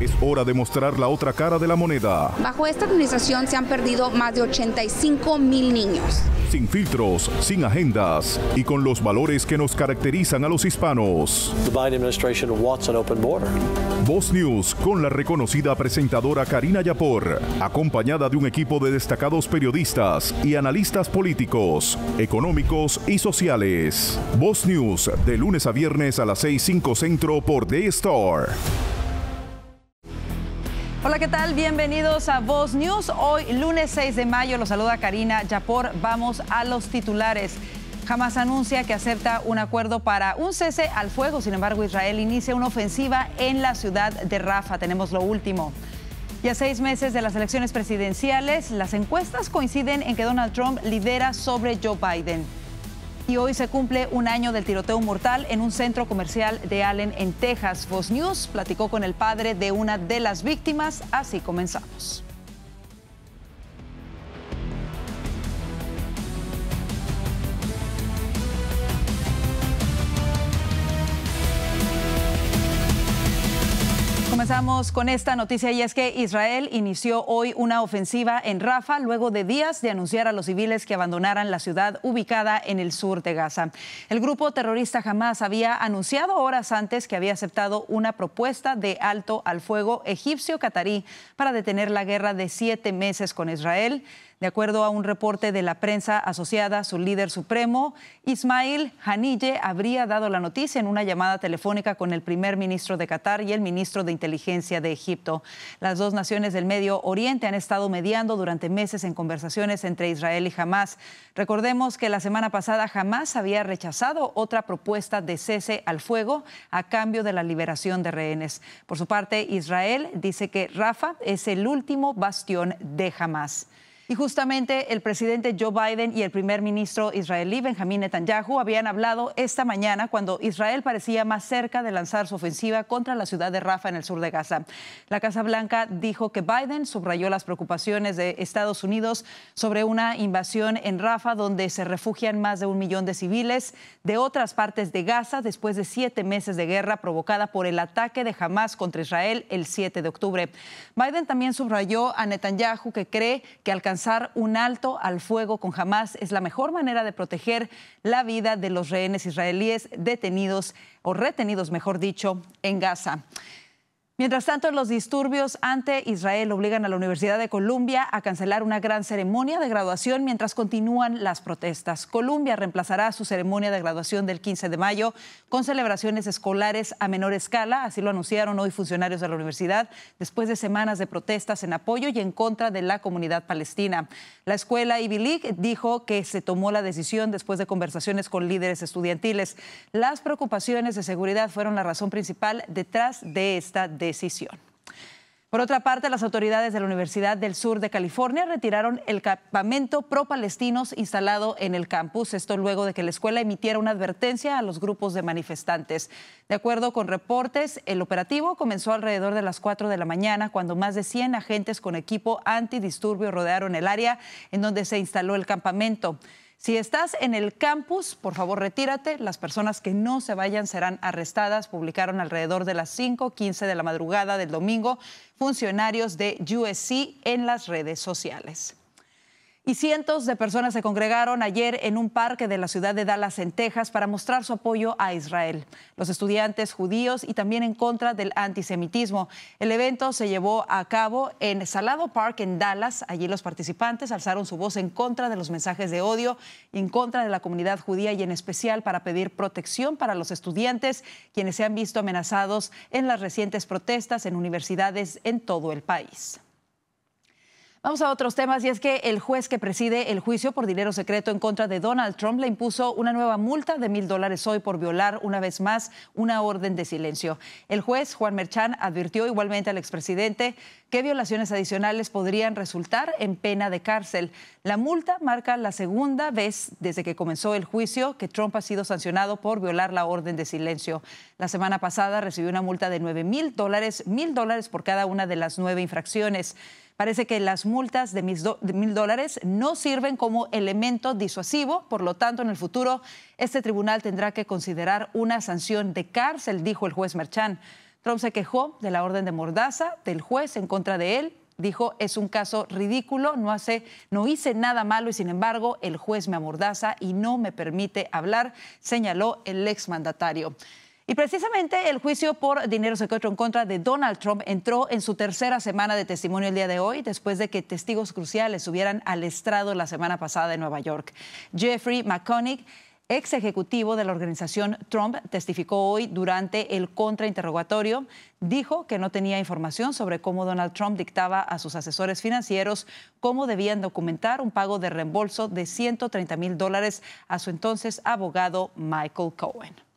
Es hora de mostrar la otra cara de la moneda. Bajo esta administración se han perdido más de 85 mil niños. Sin filtros, sin agendas y con los valores que nos caracterizan a los hispanos. The Biden administration wants open border. Voz News con la reconocida presentadora Karina Yapor, acompañada de un equipo de destacados periodistas y analistas políticos, económicos y sociales. Voz News de lunes a viernes a las 6.5 centro por Daystar. Hola, ¿qué tal? Bienvenidos a Voz News. Hoy, lunes 6 de mayo, los saluda Karina Yapor. Vamos a los titulares. Hamas anuncia que acepta un acuerdo para un cese al fuego. Sin embargo, Israel inicia una ofensiva en la ciudad de Rafa. Tenemos lo último. Y a seis meses de las elecciones presidenciales, las encuestas coinciden en que Donald Trump lidera sobre Joe Biden. Y hoy se cumple un año del tiroteo mortal en un centro comercial de Allen, en Texas. Fox News platicó con el padre de una de las víctimas. Así comenzamos. comenzamos con esta noticia y es que Israel inició hoy una ofensiva en Rafa luego de días de anunciar a los civiles que abandonaran la ciudad ubicada en el sur de Gaza. El grupo terrorista Hamas había anunciado horas antes que había aceptado una propuesta de alto al fuego egipcio-catarí para detener la guerra de siete meses con Israel. De acuerdo a un reporte de la prensa asociada, su líder supremo, Ismail Hanille, habría dado la noticia en una llamada telefónica con el primer ministro de Qatar y el ministro de Inteligencia de Egipto. Las dos naciones del Medio Oriente han estado mediando durante meses en conversaciones entre Israel y Hamas. Recordemos que la semana pasada Hamas había rechazado otra propuesta de cese al fuego a cambio de la liberación de rehenes. Por su parte, Israel dice que Rafa es el último bastión de Hamas. Y justamente el presidente Joe Biden y el primer ministro israelí Benjamín Netanyahu habían hablado esta mañana cuando Israel parecía más cerca de lanzar su ofensiva contra la ciudad de Rafa en el sur de Gaza. La Casa Blanca dijo que Biden subrayó las preocupaciones de Estados Unidos sobre una invasión en Rafa donde se refugian más de un millón de civiles de otras partes de Gaza después de siete meses de guerra provocada por el ataque de Hamas contra Israel el 7 de octubre. Biden también subrayó a Netanyahu que cree que alcanzó Lanzar un alto al fuego con Hamas es la mejor manera de proteger la vida de los rehenes israelíes detenidos o retenidos, mejor dicho, en Gaza. Mientras tanto, los disturbios ante Israel obligan a la Universidad de Columbia a cancelar una gran ceremonia de graduación mientras continúan las protestas. Columbia reemplazará su ceremonia de graduación del 15 de mayo con celebraciones escolares a menor escala, así lo anunciaron hoy funcionarios de la universidad después de semanas de protestas en apoyo y en contra de la comunidad palestina. La escuela Ivy League dijo que se tomó la decisión después de conversaciones con líderes estudiantiles. Las preocupaciones de seguridad fueron la razón principal detrás de esta decisión decisión. Por otra parte, las autoridades de la Universidad del Sur de California retiraron el campamento pro-palestinos instalado en el campus, esto luego de que la escuela emitiera una advertencia a los grupos de manifestantes. De acuerdo con reportes, el operativo comenzó alrededor de las 4 de la mañana, cuando más de 100 agentes con equipo antidisturbio rodearon el área en donde se instaló el campamento. Si estás en el campus, por favor retírate. Las personas que no se vayan serán arrestadas. Publicaron alrededor de las 5.15 de la madrugada del domingo funcionarios de USC en las redes sociales. Y cientos de personas se congregaron ayer en un parque de la ciudad de Dallas, en Texas, para mostrar su apoyo a Israel, los estudiantes judíos y también en contra del antisemitismo. El evento se llevó a cabo en Salado Park, en Dallas. Allí los participantes alzaron su voz en contra de los mensajes de odio en contra de la comunidad judía y en especial para pedir protección para los estudiantes, quienes se han visto amenazados en las recientes protestas en universidades en todo el país. Vamos a otros temas y es que el juez que preside el juicio por dinero secreto en contra de Donald Trump le impuso una nueva multa de mil dólares hoy por violar una vez más una orden de silencio. El juez Juan Merchán advirtió igualmente al expresidente que violaciones adicionales podrían resultar en pena de cárcel. La multa marca la segunda vez desde que comenzó el juicio que Trump ha sido sancionado por violar la orden de silencio. La semana pasada recibió una multa de nueve mil dólares, mil dólares por cada una de las nueve infracciones. Parece que las multas de mil dólares no sirven como elemento disuasivo, por lo tanto, en el futuro, este tribunal tendrá que considerar una sanción de cárcel, dijo el juez Merchan. Trump se quejó de la orden de mordaza del juez en contra de él. Dijo, es un caso ridículo, no, hace, no hice nada malo y sin embargo el juez me amordaza y no me permite hablar, señaló el exmandatario. Y precisamente el juicio por dinero secuestro en contra de Donald Trump entró en su tercera semana de testimonio el día de hoy, después de que testigos cruciales hubieran al estrado la semana pasada en Nueva York. Jeffrey McConnick, ex ejecutivo de la organización Trump, testificó hoy durante el contrainterrogatorio. Dijo que no tenía información sobre cómo Donald Trump dictaba a sus asesores financieros cómo debían documentar un pago de reembolso de 130 mil dólares a su entonces abogado Michael Cohen.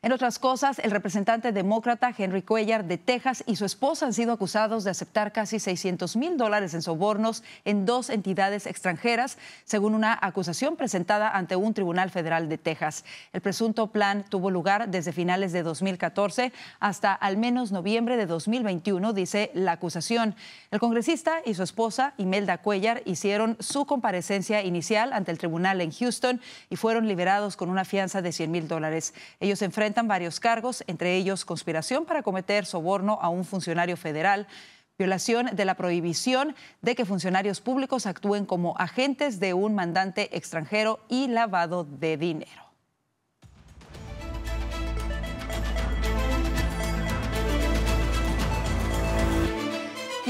En otras cosas, el representante demócrata Henry Cuellar de Texas y su esposa han sido acusados de aceptar casi 600 mil dólares en sobornos en dos entidades extranjeras, según una acusación presentada ante un tribunal federal de Texas. El presunto plan tuvo lugar desde finales de 2014 hasta al menos noviembre de 2021, dice la acusación. El congresista y su esposa, Imelda Cuellar, hicieron su comparecencia inicial ante el tribunal en Houston y fueron liberados con una fianza de 100 mil dólares. Ellos enfrentan enfrentan varios cargos, entre ellos conspiración para cometer soborno a un funcionario federal, violación de la prohibición de que funcionarios públicos actúen como agentes de un mandante extranjero y lavado de dinero.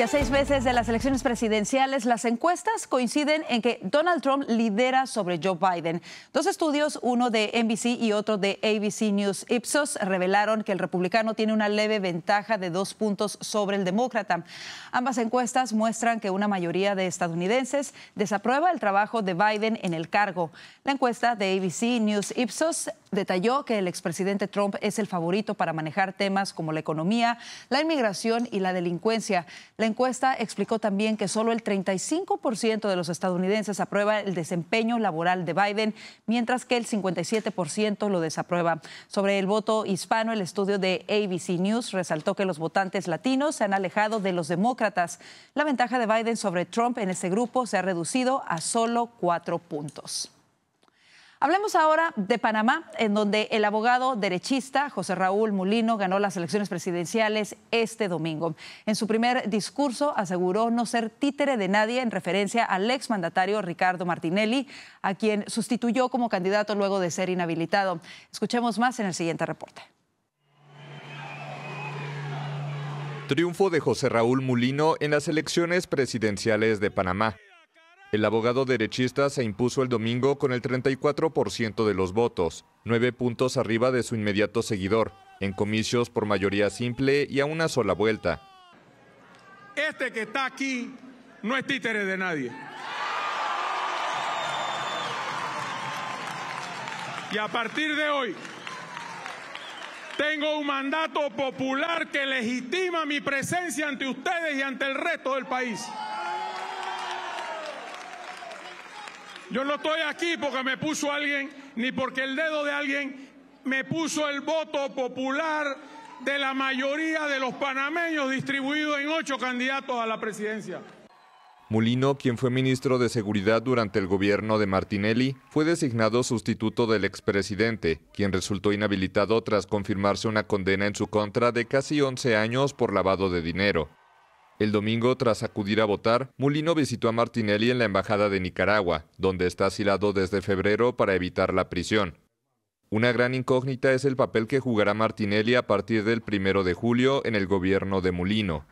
seis veces de las elecciones presidenciales, las encuestas coinciden en que Donald Trump lidera sobre Joe Biden. Dos estudios, uno de NBC y otro de ABC News Ipsos, revelaron que el republicano tiene una leve ventaja de dos puntos sobre el demócrata. Ambas encuestas muestran que una mayoría de estadounidenses desaprueba el trabajo de Biden en el cargo. La encuesta de ABC News Ipsos detalló que el expresidente Trump es el favorito para manejar temas como la economía, la inmigración y la delincuencia encuesta explicó también que solo el 35% de los estadounidenses aprueba el desempeño laboral de Biden, mientras que el 57% lo desaprueba. Sobre el voto hispano, el estudio de ABC News resaltó que los votantes latinos se han alejado de los demócratas. La ventaja de Biden sobre Trump en ese grupo se ha reducido a solo cuatro puntos. Hablemos ahora de Panamá, en donde el abogado derechista José Raúl Mulino ganó las elecciones presidenciales este domingo. En su primer discurso aseguró no ser títere de nadie en referencia al exmandatario Ricardo Martinelli, a quien sustituyó como candidato luego de ser inhabilitado. Escuchemos más en el siguiente reporte. Triunfo de José Raúl Mulino en las elecciones presidenciales de Panamá. El abogado derechista se impuso el domingo con el 34% de los votos, nueve puntos arriba de su inmediato seguidor, en comicios por mayoría simple y a una sola vuelta. Este que está aquí no es títere de nadie. Y a partir de hoy, tengo un mandato popular que legitima mi presencia ante ustedes y ante el resto del país. Yo no estoy aquí porque me puso alguien, ni porque el dedo de alguien me puso el voto popular de la mayoría de los panameños distribuido en ocho candidatos a la presidencia. Mulino, quien fue ministro de Seguridad durante el gobierno de Martinelli, fue designado sustituto del expresidente, quien resultó inhabilitado tras confirmarse una condena en su contra de casi 11 años por lavado de dinero. El domingo, tras acudir a votar, Mulino visitó a Martinelli en la Embajada de Nicaragua, donde está asilado desde febrero para evitar la prisión. Una gran incógnita es el papel que jugará Martinelli a partir del primero de julio en el gobierno de Mulino.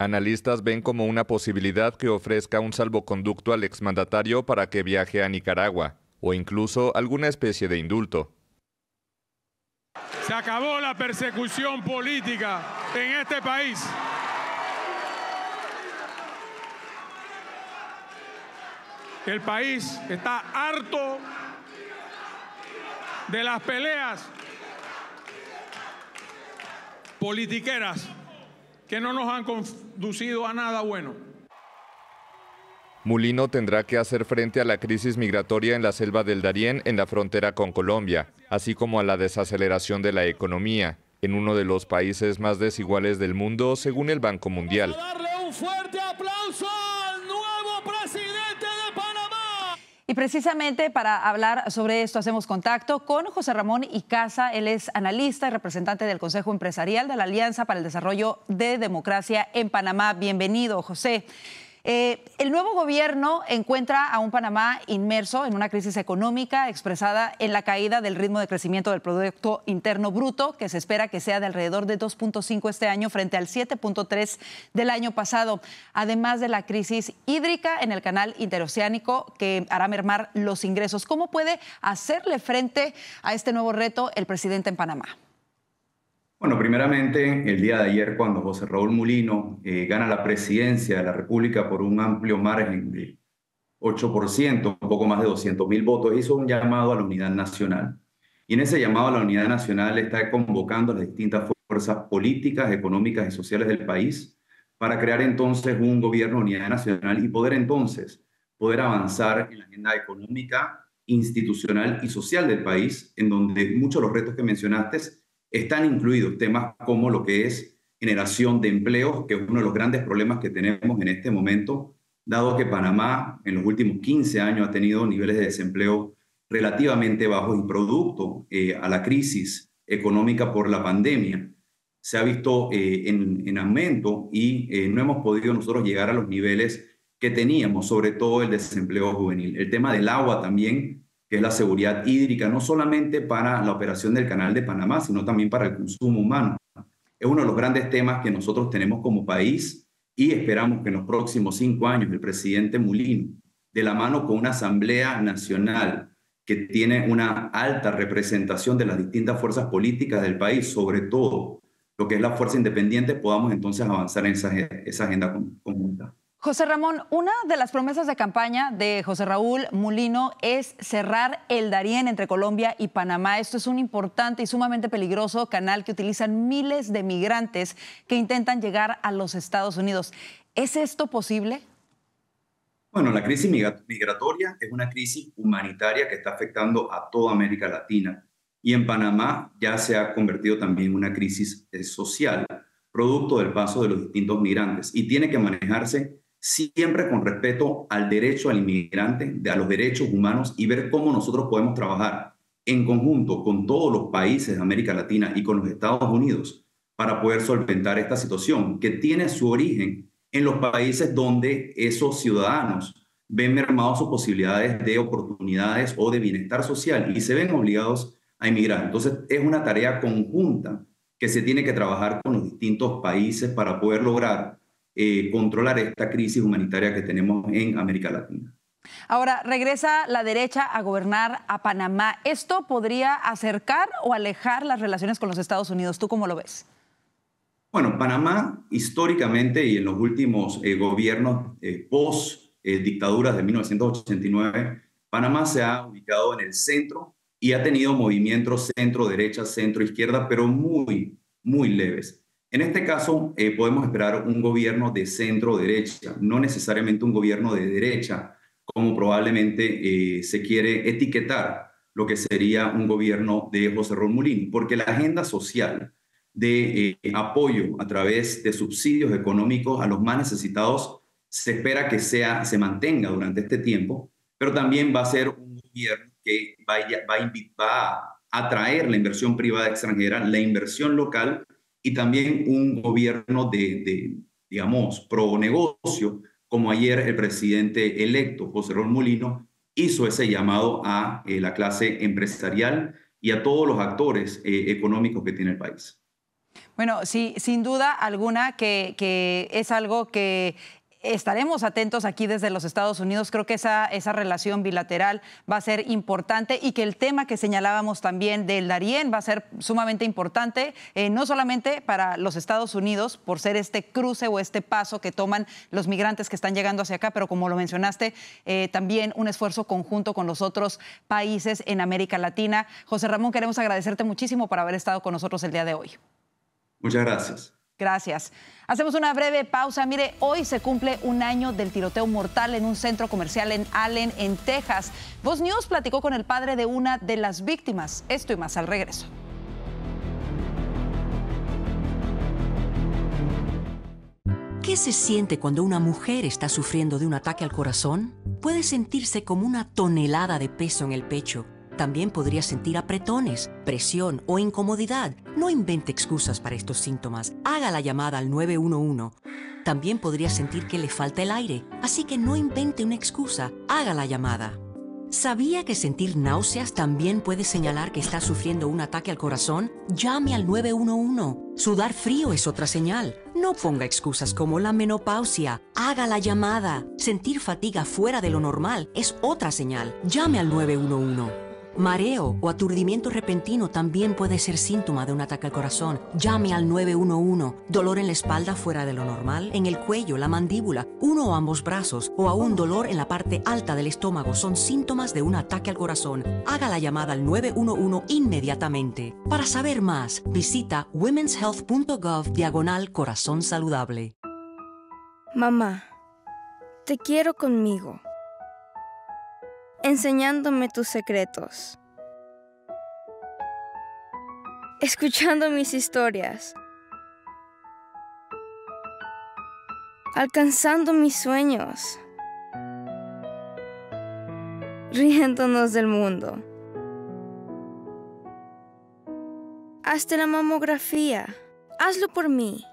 Analistas ven como una posibilidad que ofrezca un salvoconducto al exmandatario para que viaje a Nicaragua, o incluso alguna especie de indulto. Se acabó la persecución política en este país. El país está harto de las peleas politiqueras que no nos han conducido a nada bueno. Mulino tendrá que hacer frente a la crisis migratoria en la selva del Darién en la frontera con Colombia, así como a la desaceleración de la economía en uno de los países más desiguales del mundo, según el Banco Mundial. Y precisamente para hablar sobre esto hacemos contacto con José Ramón Icaza. Él es analista y representante del Consejo Empresarial de la Alianza para el Desarrollo de Democracia en Panamá. Bienvenido, José. Eh, el nuevo gobierno encuentra a un Panamá inmerso en una crisis económica expresada en la caída del ritmo de crecimiento del Producto Interno Bruto, que se espera que sea de alrededor de 2.5 este año frente al 7.3 del año pasado, además de la crisis hídrica en el canal interoceánico que hará mermar los ingresos. ¿Cómo puede hacerle frente a este nuevo reto el presidente en Panamá? Bueno, primeramente, el día de ayer, cuando José Raúl Mulino eh, gana la presidencia de la República por un amplio margen de 8%, un poco más de 200 mil votos, hizo un llamado a la unidad nacional. Y en ese llamado a la unidad nacional está convocando a las distintas fuerzas políticas, económicas y sociales del país para crear entonces un gobierno de unidad nacional y poder entonces poder avanzar en la agenda económica, institucional y social del país, en donde muchos de los retos que mencionaste están incluidos temas como lo que es generación de empleos, que es uno de los grandes problemas que tenemos en este momento, dado que Panamá en los últimos 15 años ha tenido niveles de desempleo relativamente bajos y producto eh, a la crisis económica por la pandemia. Se ha visto eh, en, aumento y eh, no hemos podido nosotros llegar a los niveles que teníamos, sobre todo el desempleo juvenil. El tema del agua también que es la seguridad hídrica, no solamente para la operación del Canal de Panamá, sino también para el consumo humano. Es uno de los grandes temas que nosotros tenemos como país y esperamos que en los próximos cinco años el presidente Mulino, de la mano con una Asamblea Nacional que tiene una alta representación de las distintas fuerzas políticas del país, sobre todo lo que es la fuerza independiente, podamos entonces avanzar en esa, esa agenda conjunta. José Ramón, una de las promesas de campaña de José Raúl Mulino es cerrar el Darién entre Colombia y Panamá. Esto es un importante y sumamente peligroso canal que utilizan miles de migrantes que intentan llegar a los Estados Unidos. ¿Es esto posible? Bueno, la crisis migratoria es una crisis humanitaria que está afectando a toda América Latina y en Panamá ya se ha convertido también en una crisis eh, social producto del paso de los distintos migrantes y tiene que manejarse siempre con respeto al derecho al inmigrante, de, a los derechos humanos y ver cómo nosotros podemos trabajar en conjunto con todos los países de América Latina y con los Estados Unidos para poder solventar esta situación que tiene su origen en los países donde esos ciudadanos ven mermados sus posibilidades de oportunidades o de bienestar social y se ven obligados a emigrar. Entonces, es una tarea conjunta que se tiene que trabajar con los distintos países para poder lograr eh, controlar esta crisis humanitaria que tenemos en América Latina. Ahora, regresa la derecha a gobernar a Panamá. ¿Esto podría acercar o alejar las relaciones con los Estados Unidos? ¿Tú cómo lo ves? Bueno, Panamá históricamente y en los últimos eh, gobiernos eh, post dictaduras de 1989, Panamá se ha ubicado en el centro y ha tenido movimientos centro-derecha, centro-izquierda, pero muy, muy leves. En este caso, eh, podemos esperar un gobierno de centro-derecha, no necesariamente un gobierno de derecha, como probablemente eh, se quiere etiquetar lo que sería un gobierno de José Ron porque la agenda social de eh, apoyo a través de subsidios económicos a los más necesitados se espera que sea, se mantenga durante este tiempo, pero también va a ser un gobierno que va a atraer la inversión privada extranjera, la inversión local y también un gobierno de, digamos, pro negocio, como ayer el presidente electo, José Rol Molino, hizo ese llamado a eh, la clase empresarial y a todos los actores eh, económicos que tiene el país. Bueno, sí, sin duda alguna que, que es algo que estaremos atentos aquí desde los Estados Unidos. Creo que esa, relación bilateral va a ser importante y que el tema que señalábamos también del Darién va a ser sumamente importante, eh, no solamente para los Estados Unidos por ser este cruce o este paso que toman los migrantes que están llegando hacia acá, pero como lo mencionaste, eh, también un esfuerzo conjunto con los otros países en América Latina. José Ramón, queremos agradecerte muchísimo por haber estado con nosotros el día de hoy. Muchas gracias. Gracias. Hacemos una breve pausa. Mire, hoy se cumple un año del tiroteo mortal en un centro comercial en Allen, en Texas. Voz News platicó con el padre de una de las víctimas. Esto y más al regreso. ¿Qué se siente cuando una mujer está sufriendo de un ataque al corazón? Puede sentirse como una tonelada de peso en el pecho también podría sentir apretones, presión o incomodidad. No invente excusas para estos síntomas. Haga la llamada al 911. También podría sentir que le falta el aire, así que no invente una excusa. Haga la llamada. ¿Sabía que sentir náuseas también puede señalar que está sufriendo un ataque al corazón? Llame al 911. Sudar frío es otra señal. No ponga excusas como la menopausia. Haga la llamada. Sentir fatiga fuera de lo normal es otra señal. Llame al 911. Mareo o aturdimiento repentino también puede ser síntoma de un ataque al corazón. Llame al 911. Dolor en la espalda fuera de lo normal, en el cuello, la mandíbula, uno o ambos brazos o aún dolor en la parte alta del estómago son síntomas de un ataque al corazón. Haga la llamada al 911 inmediatamente. Para saber más, visita womenshealth.gov diagonal corazón saludable. Mamá, te quiero conmigo enseñándome tus secretos, escuchando mis historias, alcanzando mis sueños, riéndonos del mundo. Hazte la mamografía. Hazlo por mí.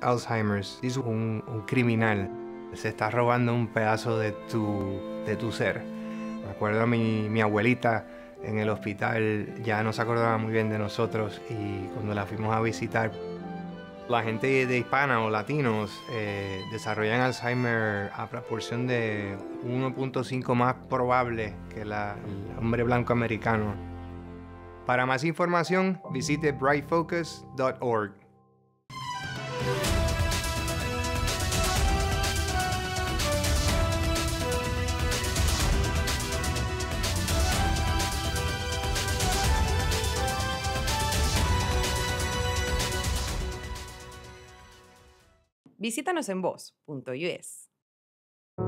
Alzheimer es un criminal se está robando un pedazo de tu, de tu ser. Me acuerdo a mi, abuelita en el hospital, ya no se acordaba muy bien de nosotros y cuando la fuimos a visitar, la gente de hispana o latinos eh, desarrollan Alzheimer a proporción de 1.5 más probable que el hombre blanco americano. Para más información, visite brightfocus.org. Visítanos en voz.us.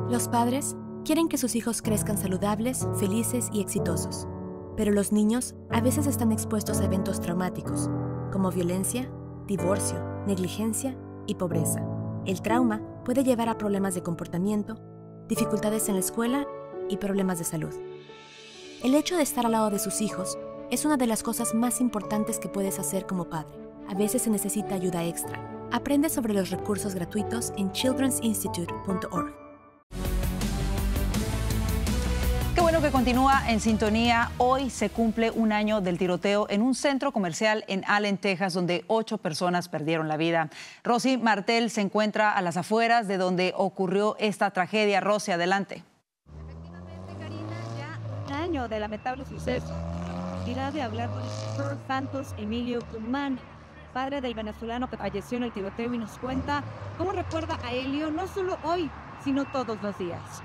Los padres quieren que sus hijos crezcan saludables, felices y exitosos, pero los niños a veces están expuestos a eventos traumáticos, como violencia, divorcio, negligencia y pobreza. El trauma puede llevar a problemas de comportamiento, dificultades en la escuela y problemas de salud. El hecho de estar al lado de sus hijos es una de las cosas más importantes que puedes hacer como padre. A veces se necesita ayuda extra, Aprende sobre los recursos gratuitos en childrensinstitute.org. Qué bueno que continúa en sintonía. Hoy se cumple un año del tiroteo en un centro comercial en Allen, Texas, donde ocho personas perdieron la vida. Rosy Martel se encuentra a las afueras de donde ocurrió esta tragedia. Rosy, adelante. Efectivamente, Karina, ya un año de lamentable suceso. Irá de hablar con Santos Emilio Guzmán, padre del venezolano que falleció en el tiroteo y nos cuenta cómo recuerda a Helio no solo hoy, sino todos los días.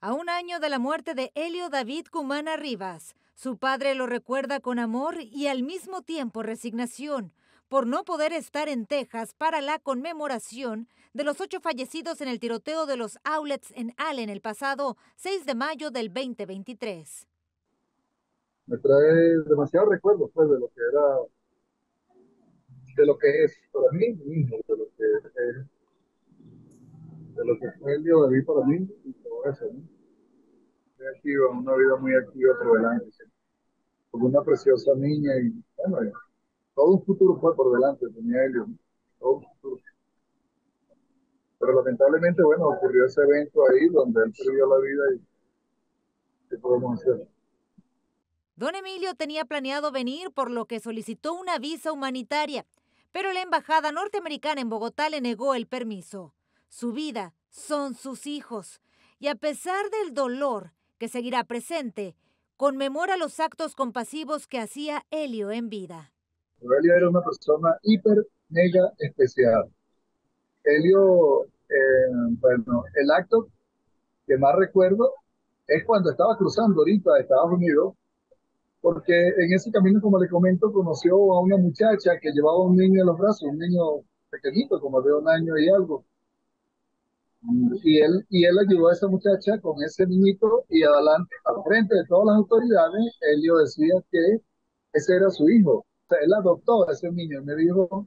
A un año de la muerte de Helio David Cumana Rivas, su padre lo recuerda con amor y al mismo tiempo resignación por no poder estar en Texas para la conmemoración de los ocho fallecidos en el tiroteo de los outlets en Allen el pasado 6 de mayo del 2023. Me trae demasiados recuerdos pues, de lo que era, de lo que es para mí de lo que es, de lo que fue el día de mí para mí y todo eso. ¿no? una vida muy activa, pero Como una preciosa niña y bueno, todo un futuro fue por delante, tenía Helio, todo un futuro. Pero lamentablemente, bueno, ocurrió ese evento ahí donde él perdió la vida y ¿qué podemos hacer? Don Emilio tenía planeado venir, por lo que solicitó una visa humanitaria, pero la embajada norteamericana en Bogotá le negó el permiso. Su vida son sus hijos, y a pesar del dolor que seguirá presente, conmemora los actos compasivos que hacía Helio en vida. Elio era una persona hiper, mega especial. Elio, eh, bueno, el acto que más recuerdo es cuando estaba cruzando ahorita Estados Unidos, porque en ese camino, como le comento, conoció a una muchacha que llevaba un niño en los brazos, un niño pequeñito, como de un año y algo. Y él, y él ayudó a esa muchacha con ese niñito y adelante, al frente de todas las autoridades, Elio decía que ese era su hijo sea, él adoptó a ese niño y me dijo,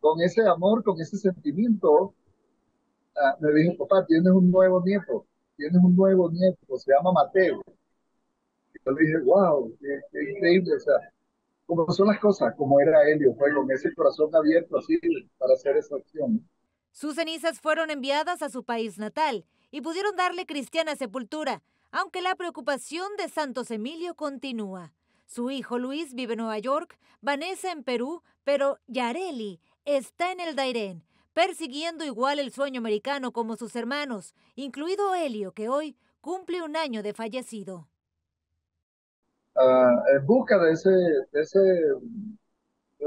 con ese amor, con ese sentimiento, ah, me dijo, papá, tienes un nuevo nieto, tienes un nuevo nieto, se llama Mateo. yo le dije, wow, qué, increíble, o sea, como son las cosas, como era él Helio, fue con ese corazón abierto así para hacer esa acción. Sus cenizas fueron enviadas a su país natal y pudieron darle cristiana sepultura, aunque la preocupación de Santos Emilio continúa. Su hijo Luis vive en Nueva York, Vanessa en Perú, pero Yareli está en el Dairén, persiguiendo igual el sueño americano como sus hermanos, incluido Helio, que hoy cumple un año de fallecido. Ah, en busca de ese, ese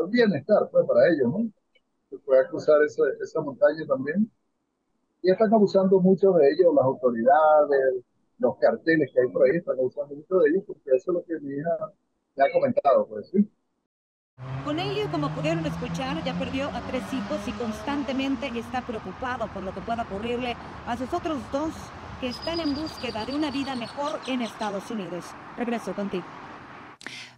bienestar pues, para ellos, ¿no? Se puede cruzar esa, esa montaña también. Y están abusando mucho de ellos las autoridades, los carteles que hay por ahí, están abusando mucho de ellos, porque eso es lo que mi hija ya ha comentado, pues sí. Con Elio, como pudieron escuchar, ya perdió a tres hijos y constantemente está preocupado por lo que pueda ocurrirle a sus otros dos que están en búsqueda de una vida mejor en Estados Unidos. Regreso contigo.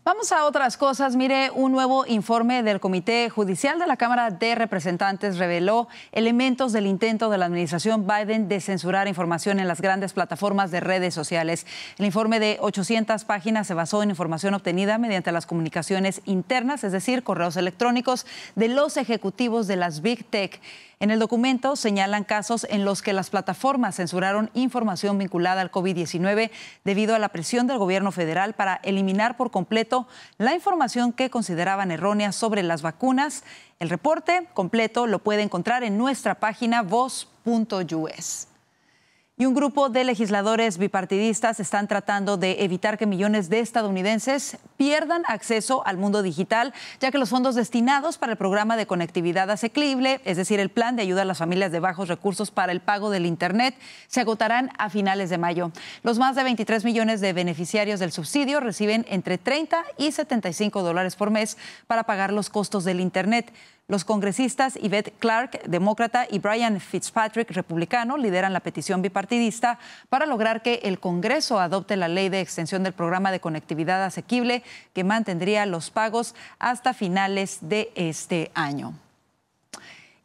Vamos a otras cosas. Mire, un nuevo informe del Comité Judicial de la Cámara de Representantes reveló elementos del intento de la administración Biden de censurar información en las grandes plataformas de redes sociales. El informe de 800 páginas se basó en información obtenida mediante las comunicaciones internas, es decir, correos electrónicos de los ejecutivos de las Big Tech. En el documento señalan casos en los que las plataformas censuraron información vinculada al COVID-19 debido a la presión del gobierno federal para eliminar por completo la información que consideraban errónea sobre las vacunas. El reporte completo lo puede encontrar en nuestra página voz.us. Y un grupo de legisladores bipartidistas están tratando de evitar que millones de estadounidenses pierdan acceso al mundo digital, ya que los fondos destinados para el programa de conectividad asequible, es decir, el plan de ayuda a las familias de bajos recursos para el pago del Internet, se agotarán a finales de mayo. Los más de 23 millones de beneficiarios del subsidio reciben entre 30 y 75 dólares por mes para pagar los costos del Internet. Los congresistas Yvette Clark, demócrata, y Brian Fitzpatrick, republicano, lideran la petición bipartidista para lograr que el Congreso adopte la ley de extensión del programa de conectividad asequible que mantendría los pagos hasta finales de este año.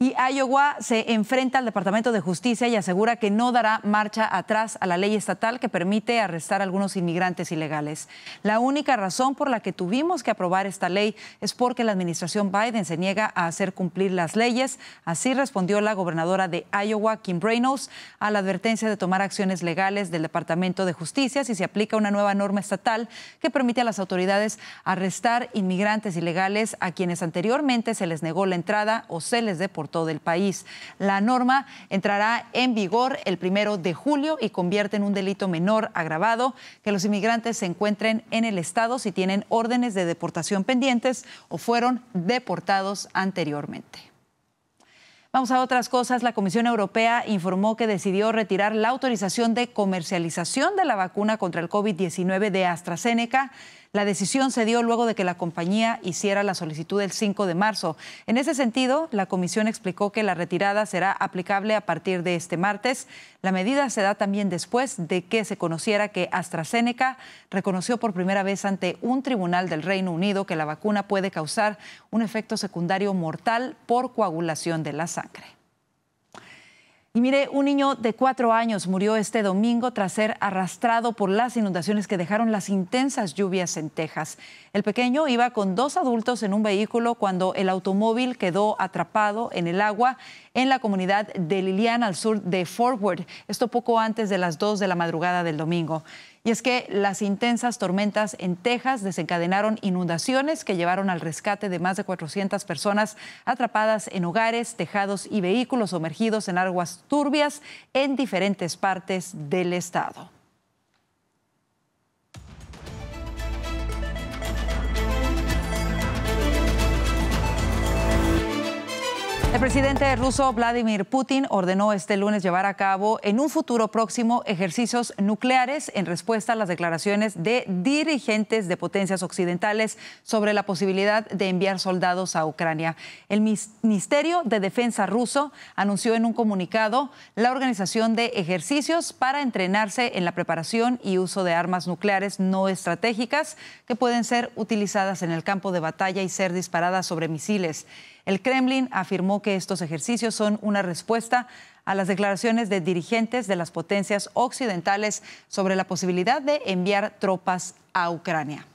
Y Iowa se enfrenta al Departamento de Justicia y asegura que no dará marcha atrás a la ley estatal que permite arrestar a algunos inmigrantes ilegales. La única razón por la que tuvimos que aprobar esta ley es porque la administración Biden se niega a hacer cumplir las leyes. Así respondió la gobernadora de Iowa, Kim Reynolds, a la advertencia de tomar acciones legales del Departamento de Justicia si se aplica una nueva norma estatal que permite a las autoridades arrestar inmigrantes ilegales a quienes anteriormente se les negó la entrada o se les deportó del país. La norma entrará en vigor el primero de julio y convierte en un delito menor agravado que los inmigrantes se encuentren en el Estado si tienen órdenes de deportación pendientes o fueron deportados anteriormente. Vamos a otras cosas. La Comisión Europea informó que decidió retirar la autorización de comercialización de la vacuna contra el COVID-19 de AstraZeneca la decisión se dio luego de que la compañía hiciera la solicitud el 5 de marzo. En ese sentido, la comisión explicó que la retirada será aplicable a partir de este martes. La medida se da también después de que se conociera que AstraZeneca reconoció por primera vez ante un tribunal del Reino Unido que la vacuna puede causar un efecto secundario mortal por coagulación de la sangre. Y mire, un niño de cuatro años murió este domingo tras ser arrastrado por las inundaciones que dejaron las intensas lluvias en Texas. El pequeño iba con dos adultos en un vehículo cuando el automóvil quedó atrapado en el agua en la comunidad de Liliana al sur de Fort Worth, esto poco antes de las dos de la madrugada del domingo. Y es que las intensas tormentas en Texas desencadenaron inundaciones que llevaron al rescate de más de 400 personas atrapadas en hogares, tejados y vehículos sumergidos en aguas turbias en diferentes partes del estado. El presidente ruso Vladimir Putin ordenó este lunes llevar a cabo en un futuro próximo ejercicios nucleares en respuesta a las declaraciones de dirigentes de potencias occidentales sobre la posibilidad de enviar soldados a Ucrania. El Ministerio de Defensa ruso anunció en un comunicado la organización de ejercicios para entrenarse en la preparación y uso de armas nucleares no estratégicas que pueden ser utilizadas en el campo de batalla y ser disparadas sobre misiles. El Kremlin afirmó que estos ejercicios son una respuesta a las declaraciones de dirigentes de las potencias occidentales sobre la posibilidad de enviar tropas a Ucrania.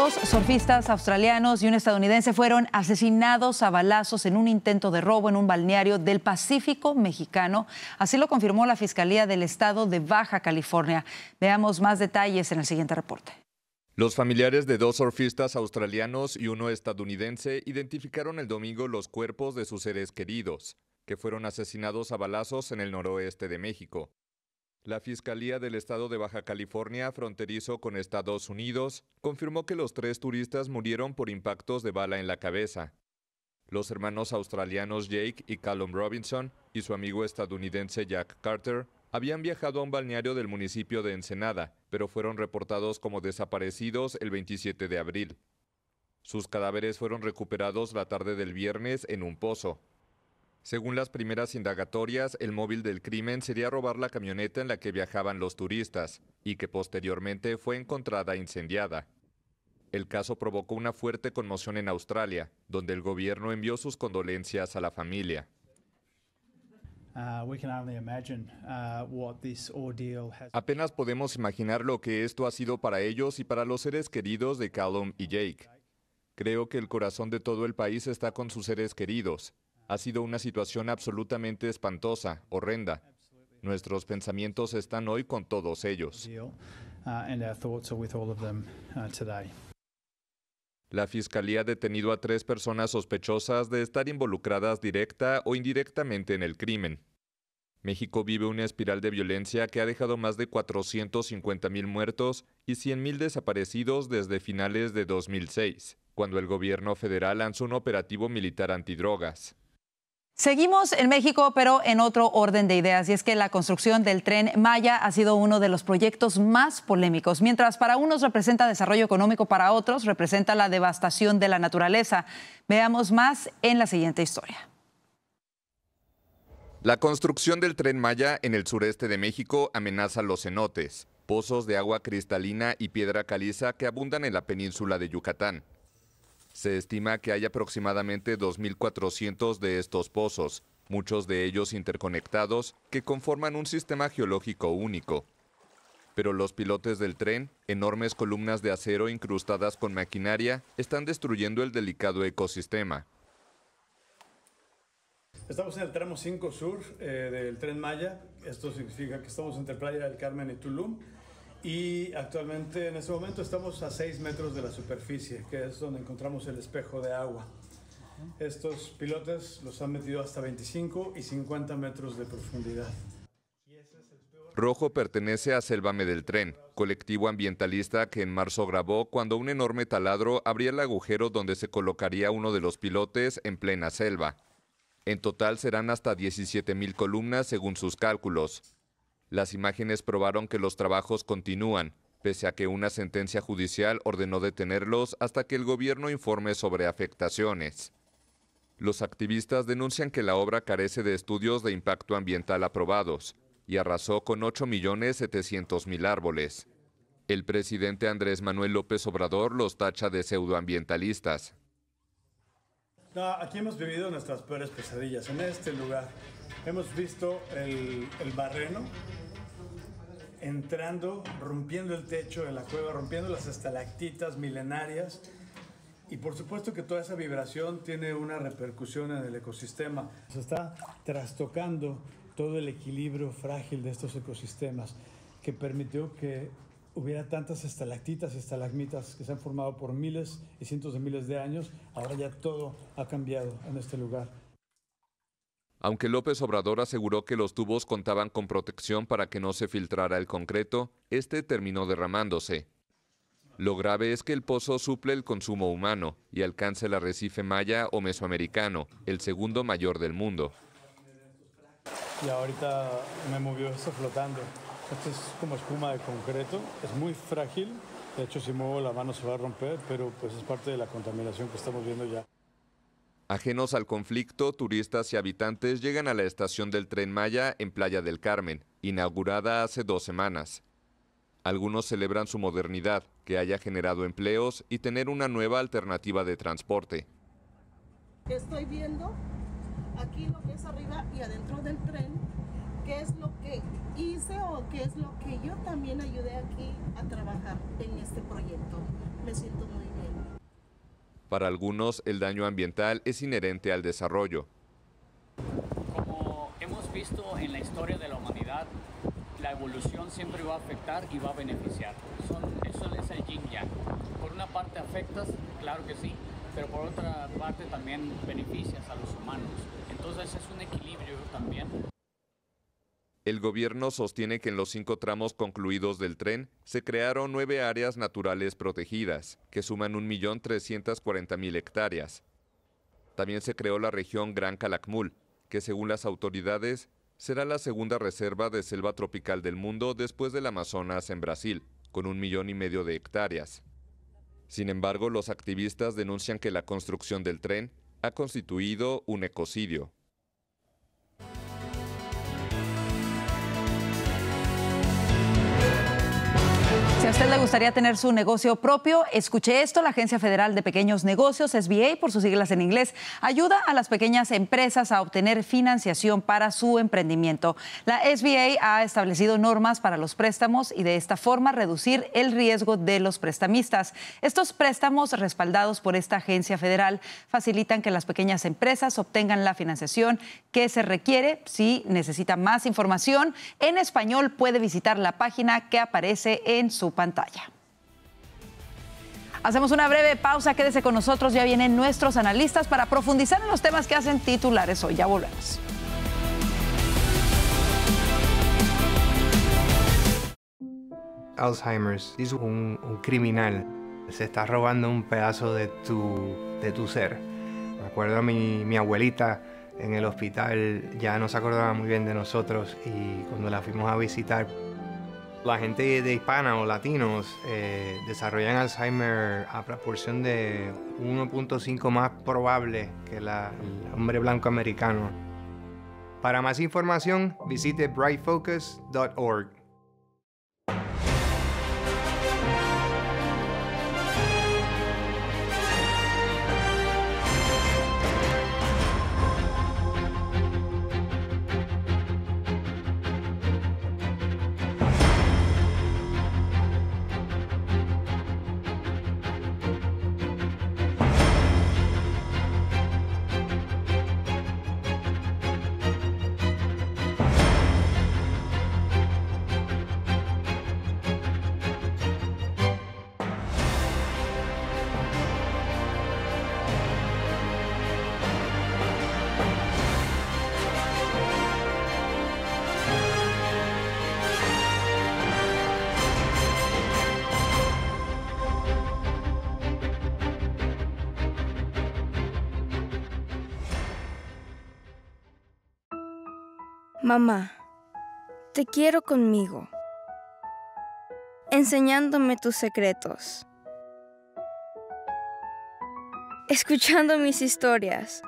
Dos surfistas australianos y un estadounidense fueron asesinados a balazos en un intento de robo en un balneario del Pacífico mexicano. Así lo confirmó la Fiscalía del Estado de Baja California. Veamos más detalles en el siguiente reporte. Los familiares de dos surfistas australianos y uno estadounidense identificaron el domingo los cuerpos de sus seres queridos, que fueron asesinados a balazos en el noroeste de México. La Fiscalía del Estado de Baja California, fronterizo con Estados Unidos, confirmó que los tres turistas murieron por impactos de bala en la cabeza. Los hermanos australianos Jake y Callum Robinson y su amigo estadounidense Jack Carter habían viajado a un balneario del municipio de Ensenada, pero fueron reportados como desaparecidos el 27 de abril. Sus cadáveres fueron recuperados la tarde del viernes en un pozo. Según las primeras indagatorias, el móvil del crimen sería robar la camioneta en la que viajaban los turistas y que posteriormente fue encontrada incendiada. El caso provocó una fuerte conmoción en Australia, donde el gobierno envió sus condolencias a la familia. Apenas podemos imaginar lo que esto ha sido para ellos y para los seres queridos de Callum y Jake. Creo que el corazón de todo el país está con sus seres queridos, ha sido una situación absolutamente espantosa, horrenda. Nuestros pensamientos están hoy con todos ellos. La Fiscalía ha detenido a tres personas sospechosas de estar involucradas directa o indirectamente en el crimen. México vive una espiral de violencia que ha dejado más de 450.000 muertos y 100.000 desaparecidos desde finales de 2006, cuando el gobierno federal lanzó un operativo militar antidrogas. Seguimos en México, pero en otro orden de ideas, y es que la construcción del tren Maya ha sido uno de los proyectos más polémicos. Mientras para unos representa desarrollo económico, para otros representa la devastación de la naturaleza. Veamos más en la siguiente historia. La construcción del tren Maya en el sureste de México amenaza los cenotes, pozos de agua cristalina y piedra caliza que abundan en la península de Yucatán. Se estima que hay aproximadamente 2.400 de estos pozos, muchos de ellos interconectados, que conforman un sistema geológico único. Pero los pilotes del tren, enormes columnas de acero incrustadas con maquinaria, están destruyendo el delicado ecosistema. Estamos en el tramo 5 sur eh, del tren Maya. Esto significa que estamos entre Playa del Carmen y Tulum. Y actualmente en este momento estamos a 6 metros de la superficie, que es donde encontramos el espejo de agua. Estos pilotes los han metido hasta 25 y 50 metros de profundidad. Rojo pertenece a selvame del Tren, colectivo ambientalista que en marzo grabó cuando un enorme taladro abría el agujero donde se colocaría uno de los pilotes en plena selva. En total serán hasta 17.000 columnas según sus cálculos. Las imágenes probaron que los trabajos continúan, pese a que una sentencia judicial ordenó detenerlos hasta que el gobierno informe sobre afectaciones. Los activistas denuncian que la obra carece de estudios de impacto ambiental aprobados y arrasó con 8.700.000 árboles. El presidente Andrés Manuel López Obrador los tacha de pseudoambientalistas. aquí hemos vivido nuestras peores pesadillas, en este lugar. Hemos visto el, barreno entrando, rompiendo el techo de la cueva, rompiendo las estalactitas milenarias. Y por supuesto que toda esa vibración tiene una repercusión en el ecosistema. Se está trastocando todo el equilibrio frágil de estos ecosistemas que permitió que hubiera tantas estalactitas y estalagmitas que se han formado por miles y cientos de miles de años. Ahora ya todo ha cambiado en este lugar. Aunque López Obrador aseguró que los tubos contaban con protección para que no se filtrara el concreto, este terminó derramándose. Lo grave es que el pozo suple el consumo humano y alcanza el arrecife maya o mesoamericano, el segundo mayor del mundo. Y ahorita me movió esto flotando. Esto es como espuma de concreto, es muy frágil. De hecho, si muevo la mano se va a romper, pero pues es parte de la contaminación que estamos viendo ya. Ajenos al conflicto, turistas y habitantes llegan a la estación del tren Maya en Playa del Carmen, inaugurada hace dos semanas. Algunos celebran su modernidad, que haya generado empleos y tener una nueva alternativa de transporte. Estoy viendo aquí lo que es arriba y adentro del tren, qué es lo que hice o qué es lo que yo también ayudé aquí a trabajar en este proyecto. Me siento muy bien. Para algunos, el daño ambiental es inherente al desarrollo. Como hemos visto en la historia de la humanidad, la evolución siempre va a afectar y va a beneficiar. eso es el yin yang. Por una parte afectas, claro que sí, pero por otra parte también beneficias a los humanos. Entonces es un equilibrio también el gobierno sostiene que en los cinco tramos concluidos del tren se crearon nueve áreas naturales protegidas, que suman 1.340.000 hectáreas. También se creó la región Gran Calakmul, que según las autoridades será la segunda reserva de selva tropical del mundo después del Amazonas en Brasil, con un millón y medio de hectáreas. Sin embargo, los activistas denuncian que la construcción del tren ha constituido un ecocidio. a usted le gustaría tener su negocio propio, escuche esto. La Agencia Federal de Pequeños Negocios, SBA, por sus siglas en inglés, ayuda a las pequeñas empresas a obtener financiación para su emprendimiento. La SBA ha establecido normas para los préstamos y de esta forma reducir el riesgo de los prestamistas. Estos préstamos respaldados por esta agencia federal facilitan que las pequeñas empresas obtengan la financiación que se requiere. Si necesita más información en español, puede visitar la página que aparece en su página pantalla. Hacemos una breve pausa, quédese con nosotros, ya vienen nuestros analistas para profundizar en los temas que hacen titulares hoy. Ya volvemos. Alzheimer's es un, criminal, se está robando un pedazo de tu, de tu ser. Me acuerdo a mi, mi abuelita en el hospital, ya no se acordaba muy bien de nosotros y cuando la fuimos a visitar, la gente de hispana o latinos eh, desarrollan Alzheimer a proporción de 1.5 más probable que el hombre blanco americano. Para más información, visite brightfocus.org. Mamá, te quiero conmigo, enseñándome tus secretos, escuchando mis historias,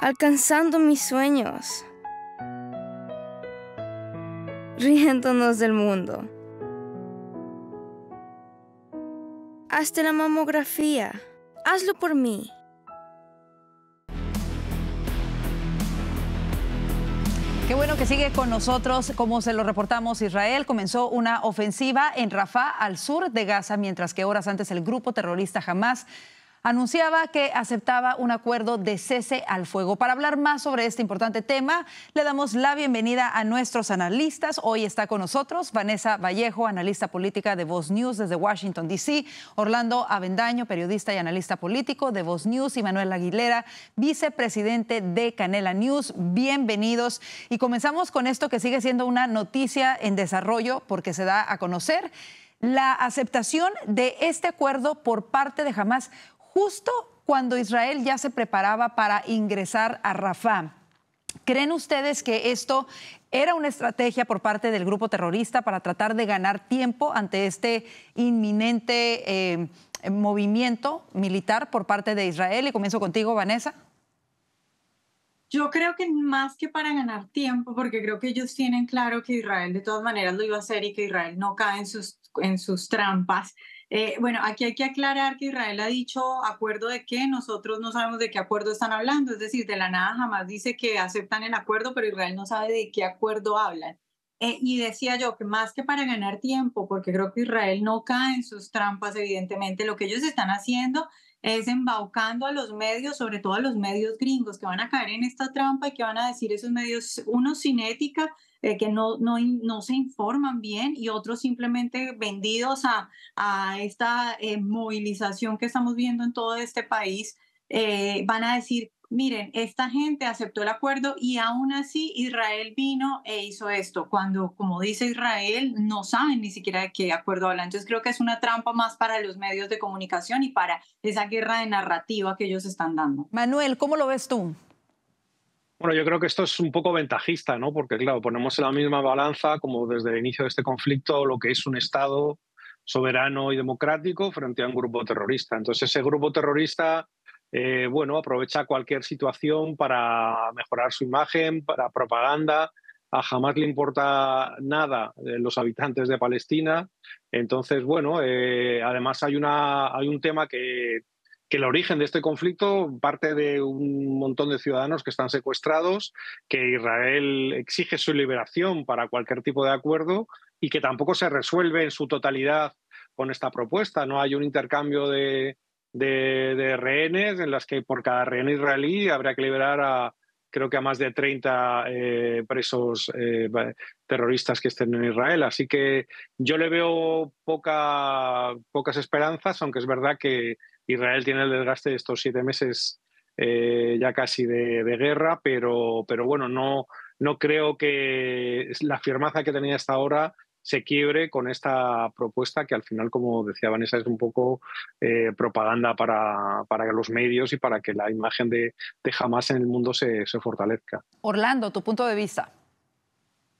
alcanzando mis sueños, riéndonos del mundo. Hazte la mamografía. Hazlo por mí. Qué bueno que sigue con nosotros. Como se lo reportamos, Israel comenzó una ofensiva en Rafah, al sur de Gaza, mientras que horas antes el grupo terrorista Hamas anunciaba que aceptaba un acuerdo de cese al fuego. Para hablar más sobre este importante tema, le damos la bienvenida a nuestros analistas. Hoy está con nosotros Vanessa Vallejo, analista política de Voz News desde Washington, D.C., Orlando Avendaño, periodista y analista político de Voz News, y Manuel Aguilera, vicepresidente de Canela News. Bienvenidos. Y comenzamos con esto que sigue siendo una noticia en desarrollo porque se da a conocer la aceptación de este acuerdo por parte de Hamas justo cuando Israel ya se preparaba para ingresar a Rafah. ¿Creen ustedes que esto era una estrategia por parte del grupo terrorista para tratar de ganar tiempo ante este inminente eh, movimiento militar por parte de Israel? Y comienzo contigo, Vanessa. Yo creo que más que para ganar tiempo, porque creo que ellos tienen claro que Israel de todas maneras lo iba a hacer y que Israel no cae en sus, en sus trampas, eh, bueno, aquí hay que aclarar que Israel ha dicho acuerdo de qué, nosotros no sabemos de qué acuerdo están hablando, es decir, de la nada jamás dice que aceptan el acuerdo, pero Israel no sabe de qué acuerdo hablan. Eh, y decía yo que más que para ganar tiempo, porque creo que Israel no cae en sus trampas, evidentemente, lo que ellos están haciendo es embaucando a los medios, sobre todo a los medios gringos, que van a caer en esta trampa y que van a decir esos medios, unos sin ética eh, que no, no, no, se informan bien y otros simplemente vendidos a, esta eh, movilización que estamos viendo en todo este país, eh, van a decir, miren, esta gente aceptó el acuerdo y aún así Israel vino e hizo esto, cuando, como dice Israel, no saben ni siquiera de qué acuerdo hablan. Entonces creo que es una trampa más para los medios de comunicación y para esa guerra de narrativa que ellos están dando. Manuel, ¿cómo lo ves tú? Bueno, yo creo que esto es un poco ventajista, ¿no? Porque, claro, ponemos en la misma balanza, como desde el inicio de este conflicto, lo que es un Estado soberano y democrático frente a un grupo terrorista. Entonces, ese grupo terrorista, eh, bueno, aprovecha cualquier situación para mejorar su imagen, para propaganda. A jamás le importa nada eh, los habitantes de Palestina. Entonces, bueno, eh, además hay, una, hay un tema que que el origen de este conflicto parte de un montón de ciudadanos que están secuestrados, que Israel exige su liberación para cualquier tipo de acuerdo y que tampoco se resuelve en su totalidad con esta propuesta. No hay un intercambio de, rehenes en las que por cada rehén israelí habrá que liberar a, creo que a más de 30 eh, presos eh, terroristas que estén en Israel. Así que yo le veo poca, pocas esperanzas, aunque es verdad que Israel tiene el desgaste de estos siete meses eh, ya casi de, de, guerra, pero, pero bueno, no, no creo que la firmaza que tenía hasta ahora se quiebre con esta propuesta que al final, como decía Vanessa, es un poco eh, propaganda para, para, los medios y para que la imagen de, jamás en el mundo se, fortalezca. Orlando, tu punto de vista.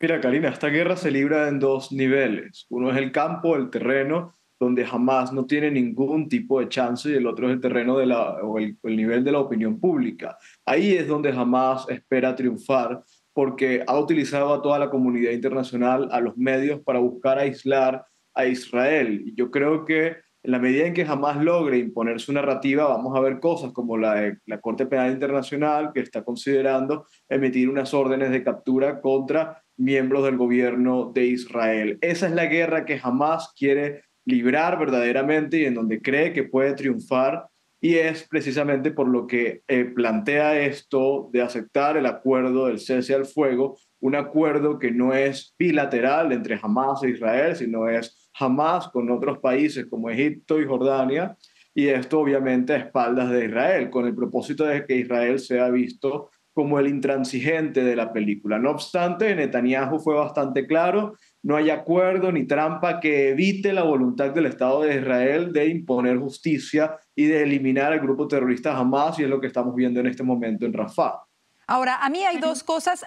Mira, Karina, esta guerra se libra en dos niveles. Uno es el campo, el terreno, donde jamás no tiene ningún tipo de chance, y el otro es el terreno de o el nivel de la opinión pública. Ahí es donde jamás espera triunfar porque ha utilizado a toda la comunidad internacional, a los medios, para buscar aislar a Israel. Y yo creo que en la medida en que jamás logre imponer su narrativa, vamos a ver cosas como la, la Corte Penal Internacional, que está considerando emitir unas órdenes de captura contra miembros del gobierno de Israel. Esa es la guerra que jamás quiere librar verdaderamente y en donde cree que puede triunfar y es precisamente por lo que eh, plantea esto de aceptar el acuerdo del cese al fuego, un acuerdo que no es bilateral entre Hamas e Israel, sino es Hamas con otros países como Egipto y Jordania, y esto obviamente a espaldas de Israel, con el propósito de que Israel sea visto como el intransigente de la película. No obstante, Netanyahu fue bastante claro, no hay acuerdo ni trampa que evite la voluntad del Estado de Israel de imponer justicia y de eliminar al grupo terrorista jamás, y es lo que estamos viendo en este momento en Rafah. Ahora, a mí hay dos cosas,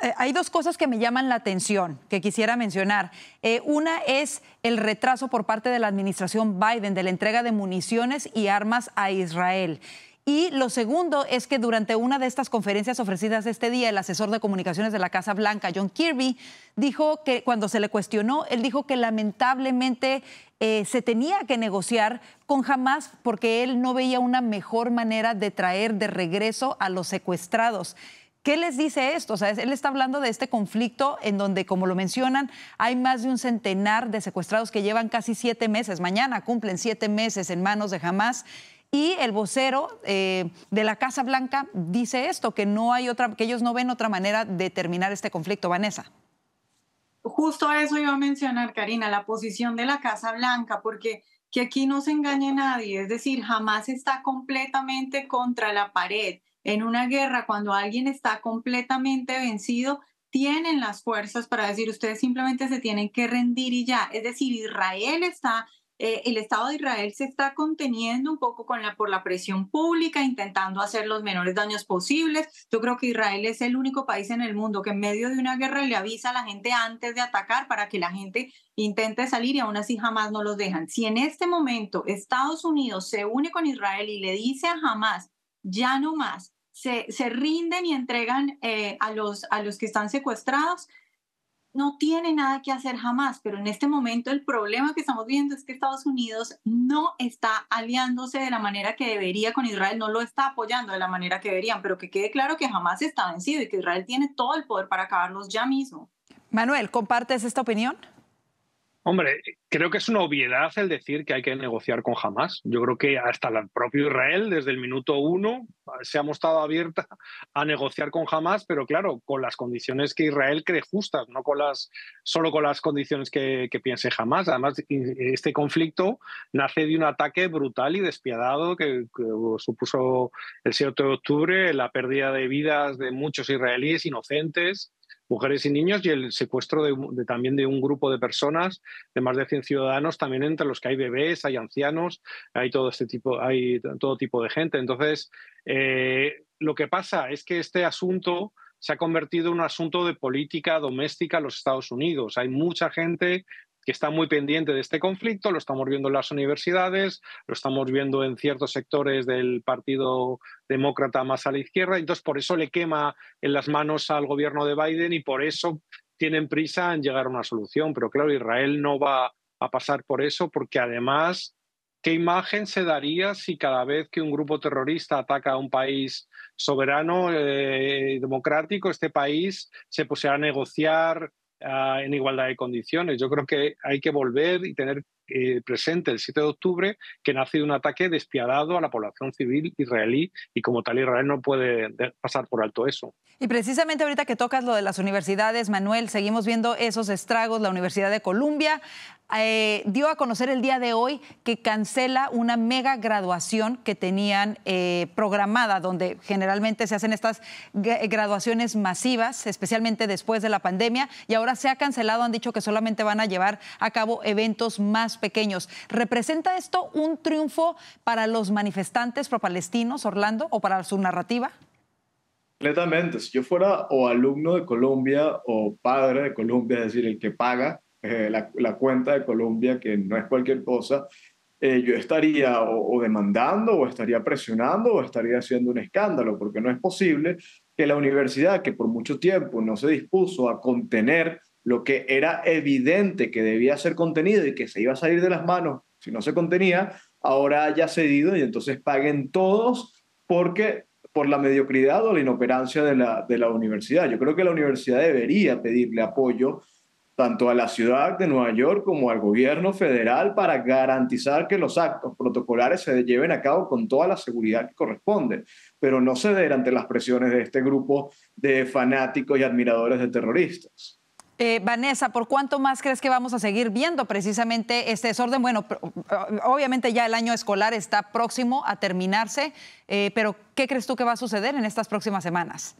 eh, hay dos cosas que me llaman la atención, que quisiera mencionar. Eh, una es el retraso por parte de la administración Biden de la entrega de municiones y armas a Israel. Y lo segundo es que durante una de estas conferencias ofrecidas este día, el asesor de comunicaciones de la Casa Blanca, John Kirby, dijo que cuando se le cuestionó, él dijo que lamentablemente eh, se tenía que negociar con Hamas porque él no veía una mejor manera de traer de regreso a los secuestrados. ¿Qué les dice esto? O sea, él está hablando de este conflicto en donde, como lo mencionan, hay más de un centenar de secuestrados que llevan casi siete meses. Mañana cumplen siete meses en manos de Hamas y el vocero eh, de la Casa Blanca dice esto, que no hay otra, que ellos no ven otra manera de terminar este conflicto, Vanessa. Justo a eso iba a mencionar, Karina, la posición de la Casa Blanca, porque que aquí no se engañe nadie, es decir, jamás está completamente contra la pared. En una guerra, cuando alguien está completamente vencido, tienen las fuerzas para decir, ustedes simplemente se tienen que rendir y ya. Es decir, Israel está eh, el Estado de Israel se está conteniendo un poco por la presión pública, intentando hacer los menores daños posibles. Yo creo que Israel es el único país en el mundo que en medio de una guerra le avisa a la gente antes de atacar para que la gente intente salir y aún así jamás no los dejan. Si en este momento Estados Unidos se une con Israel y le dice a Hamas, ya no más, se, se rinden y entregan eh, a, los, a los que están secuestrados, no tiene nada que hacer jamás, pero en este momento el problema que estamos viendo es que Estados Unidos no está aliándose de la manera que debería con Israel, no lo está apoyando de la manera que deberían, pero que quede claro que jamás está vencido y que Israel tiene todo el poder para acabarlos ya mismo. Manuel, ¿compartes esta opinión? Hombre, creo que es una obviedad el decir que hay que negociar con Hamas. Yo creo que hasta el propio Israel, desde el minuto uno, se ha mostrado abierta a negociar con Hamas, pero claro, con las condiciones que Israel cree justas, no con las, solo con las condiciones que, piense Hamas. Además, este conflicto nace de un ataque brutal y despiadado que, que supuso el 7 de octubre, la pérdida de vidas de muchos israelíes inocentes mujeres y niños y el secuestro también de un grupo de personas, de más de 100 ciudadanos, también entre los que hay bebés, hay ancianos, hay todo, este tipo, hay todo tipo de gente. Entonces, eh, lo que pasa es que este asunto se ha convertido en un asunto de política doméstica en los Estados Unidos. Hay mucha gente que está muy pendiente de este conflicto, lo estamos viendo en las universidades, lo estamos viendo en ciertos sectores del Partido Demócrata más a la izquierda, entonces por eso le quema en las manos al gobierno de Biden y por eso tienen prisa en llegar a una solución. Pero claro, Israel no va a pasar por eso porque además, ¿qué imagen se daría si cada vez que un grupo terrorista ataca a un país soberano, y eh, democrático, este país se pusiera a negociar Ah, en igualdad de condiciones. Yo creo que hay que volver y tener eh, presente el 7 de octubre que nace de un ataque despiadado a la población civil israelí y como tal Israel no puede pasar por alto eso. Y precisamente ahorita que tocas lo de las universidades, Manuel, seguimos viendo esos estragos. La Universidad de Columbia eh, dio a conocer el día de hoy que cancela una mega graduación que tenían eh, programada, donde generalmente se hacen estas graduaciones masivas, especialmente después de la pandemia, y ahora se ha cancelado, han dicho que solamente van a llevar a cabo eventos más pequeños. ¿Representa esto un triunfo para los manifestantes pro-palestinos, Orlando, o para su narrativa? Completamente. Si yo fuera o alumno de Colombia o padre de Colombia, es decir, el que paga, eh, la, cuenta de Colombia, que no es cualquier cosa, eh, yo estaría o, demandando o estaría presionando o estaría haciendo un escándalo, porque no es posible que la universidad, que por mucho tiempo no se dispuso a contener lo que era evidente que debía ser contenido y que se iba a salir de las manos si no se contenía, ahora haya cedido y entonces paguen todos porque por la mediocridad o la inoperancia de la, de la universidad. Yo creo que la universidad debería pedirle apoyo tanto a la ciudad de Nueva York como al gobierno federal para garantizar que los actos protocolares se lleven a cabo con toda la seguridad que corresponde, pero no ceder ante las presiones de este grupo de fanáticos y admiradores de terroristas. Eh, Vanessa, ¿por cuánto más crees que vamos a seguir viendo precisamente este desorden? Bueno, obviamente ya el año escolar está próximo a terminarse, eh, pero ¿qué crees tú que va a suceder en estas próximas semanas?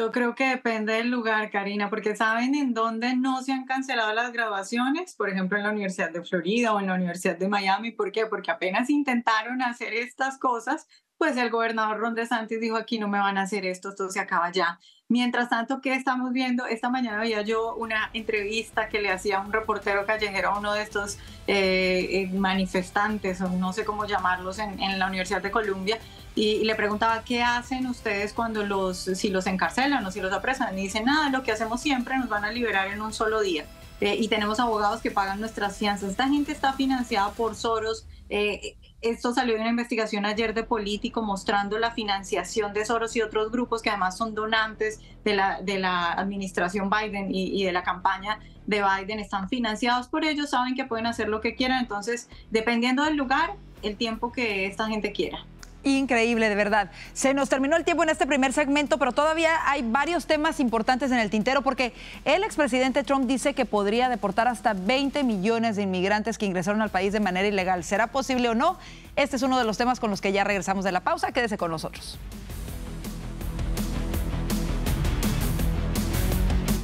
Yo creo que depende del lugar, Karina, porque saben en dónde no se han cancelado las graduaciones, por ejemplo en la Universidad de Florida o en la Universidad de Miami. ¿Por qué? Porque apenas intentaron hacer estas cosas, pues el gobernador Ron DeSantis dijo, aquí no me van a hacer esto, todo se acaba ya. Mientras tanto, ¿qué estamos viendo? Esta mañana veía yo una entrevista que le hacía un reportero callejero a uno de estos eh, eh, manifestantes, o no sé cómo llamarlos, en, en la Universidad de Columbia, y, le preguntaba qué hacen ustedes cuando los, si los encarcelan o si los apresan. Y dicen, nada, lo que hacemos siempre, nos van a liberar en un solo día. Eh, y tenemos abogados que pagan nuestras fianzas. Esta gente está financiada por Soros. Eh, esto salió de una investigación ayer de Político mostrando la financiación de Soros y otros grupos que además son donantes de la, de la administración Biden y de la campaña de Biden. Están financiados por ellos, saben que pueden hacer lo que quieran. Entonces, dependiendo del lugar, el tiempo que esta gente quiera increíble, de verdad. Se nos terminó el tiempo en este primer segmento, pero todavía hay varios temas importantes en el tintero porque el expresidente Trump dice que podría deportar hasta 20 millones de inmigrantes que ingresaron al país de manera ilegal. ¿Será posible o no? Este es uno de los temas con los que ya regresamos de la pausa. Quédese con nosotros.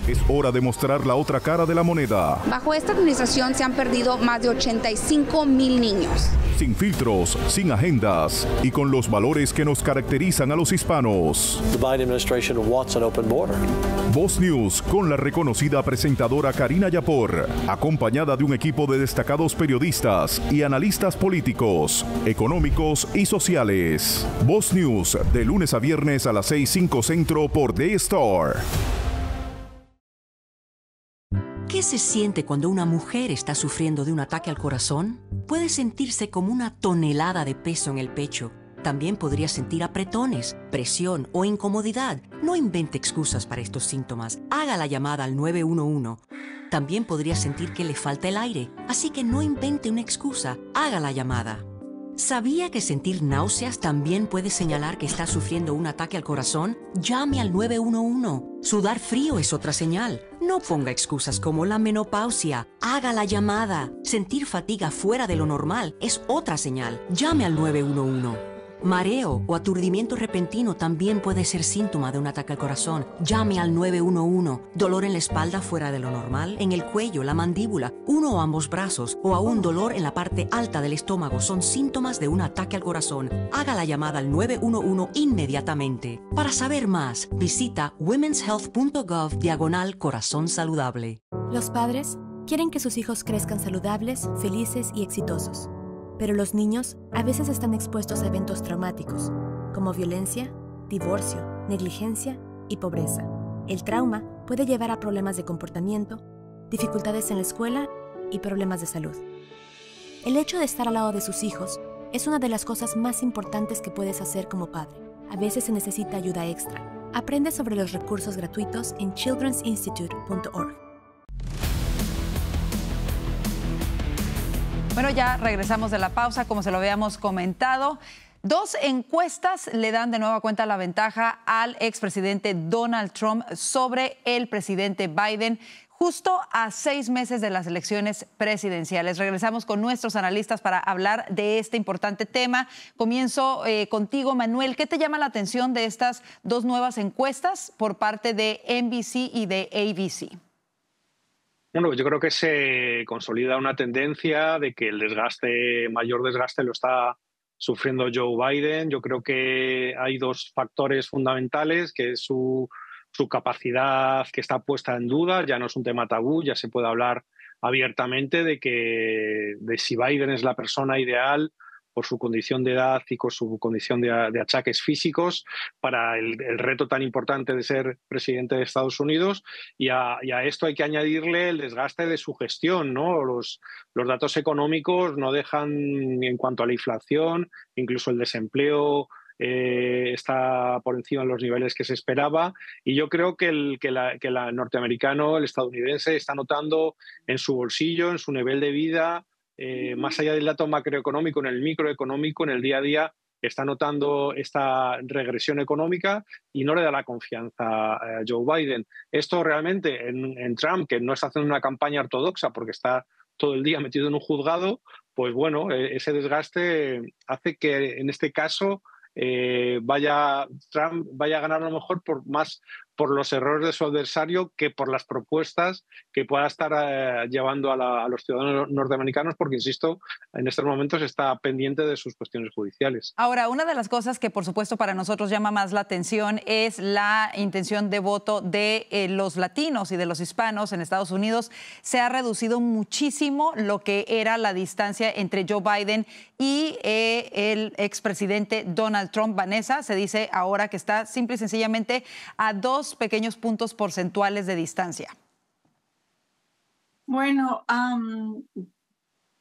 Es hora de mostrar la otra cara de la moneda. Bajo esta administración se han perdido más de 85 mil niños. Sin filtros, sin agendas y con los valores que nos caracterizan a los hispanos. The Biden administration wants open border. Voz News con la reconocida presentadora Karina Yapor, acompañada de un equipo de destacados periodistas y analistas políticos, económicos y sociales. Voz News de lunes a viernes a las 6.5 centro por The Star. ¿Qué se siente cuando una mujer está sufriendo de un ataque al corazón? Puede sentirse como una tonelada de peso en el pecho. También podría sentir apretones, presión o incomodidad. No invente excusas para estos síntomas. Haga la llamada al 911. También podría sentir que le falta el aire, así que no invente una excusa. Haga la llamada. ¿Sabía que sentir náuseas también puede señalar que está sufriendo un ataque al corazón? Llame al 911. Sudar frío es otra señal. No ponga excusas como la menopausia. Haga la llamada. Sentir fatiga fuera de lo normal es otra señal. Llame al 911. Mareo o aturdimiento repentino también puede ser síntoma de un ataque al corazón. Llame al 911. Dolor en la espalda fuera de lo normal, en el cuello, la mandíbula, uno o ambos brazos o aún dolor en la parte alta del estómago son síntomas de un ataque al corazón. Haga la llamada al 911 inmediatamente. Para saber más, visita womenshealth.gov diagonal corazón saludable. Los padres quieren que sus hijos crezcan saludables, felices y exitosos. Pero los niños a veces están expuestos a eventos traumáticos, como violencia, divorcio, negligencia y pobreza. El trauma puede llevar a problemas de comportamiento, dificultades en la escuela y problemas de salud. El hecho de estar al lado de sus hijos es una de las cosas más importantes que puedes hacer como padre. A veces se necesita ayuda extra. Aprende sobre los recursos gratuitos en childrensinstitute.org. Bueno, ya regresamos de la pausa, como se lo habíamos comentado. Dos encuestas le dan de nueva cuenta la ventaja al expresidente Donald Trump sobre el presidente Biden justo a seis meses de las elecciones presidenciales. Regresamos con nuestros analistas para hablar de este importante tema. Comienzo eh, contigo, Manuel. ¿Qué te llama la atención de estas dos nuevas encuestas por parte de NBC y de ABC? Bueno, yo creo que se consolida una tendencia de que el desgaste, mayor desgaste lo está sufriendo Joe Biden. Yo creo que hay dos factores fundamentales, que es su, su capacidad que está puesta en duda, ya no es un tema tabú, ya se puede hablar abiertamente de que de si Biden es la persona ideal por su condición de edad y por su condición de, achaques físicos para el, reto tan importante de ser presidente de Estados Unidos. Y a, esto hay que añadirle el desgaste de su gestión. ¿no? Los, datos económicos no dejan, en cuanto a la inflación, incluso el desempleo eh, está por encima de los niveles que se esperaba. Y yo creo que el, la, norteamericano, el estadounidense, está notando en su bolsillo, en su nivel de vida, eh, más allá del dato macroeconómico, en el microeconómico, en el día a día, está notando esta regresión económica y no le da la confianza a Joe Biden. Esto realmente en, Trump, que no está haciendo una campaña ortodoxa porque está todo el día metido en un juzgado, pues bueno, e, ese desgaste hace que en este caso eh, vaya Trump vaya a ganar a lo mejor por más por los errores de su adversario que por las propuestas que pueda estar eh, llevando a, los ciudadanos norteamericanos, porque, insisto, en estos momentos está pendiente de sus cuestiones judiciales. Ahora, una de las cosas que, por supuesto, para nosotros llama más la atención es la intención de voto de eh, los latinos y de los hispanos en Estados Unidos. Se ha reducido muchísimo lo que era la distancia entre Joe Biden y eh, el expresidente Donald Trump. Vanessa, se dice ahora que está simple y sencillamente a dos pequeños puntos porcentuales de distancia? Bueno,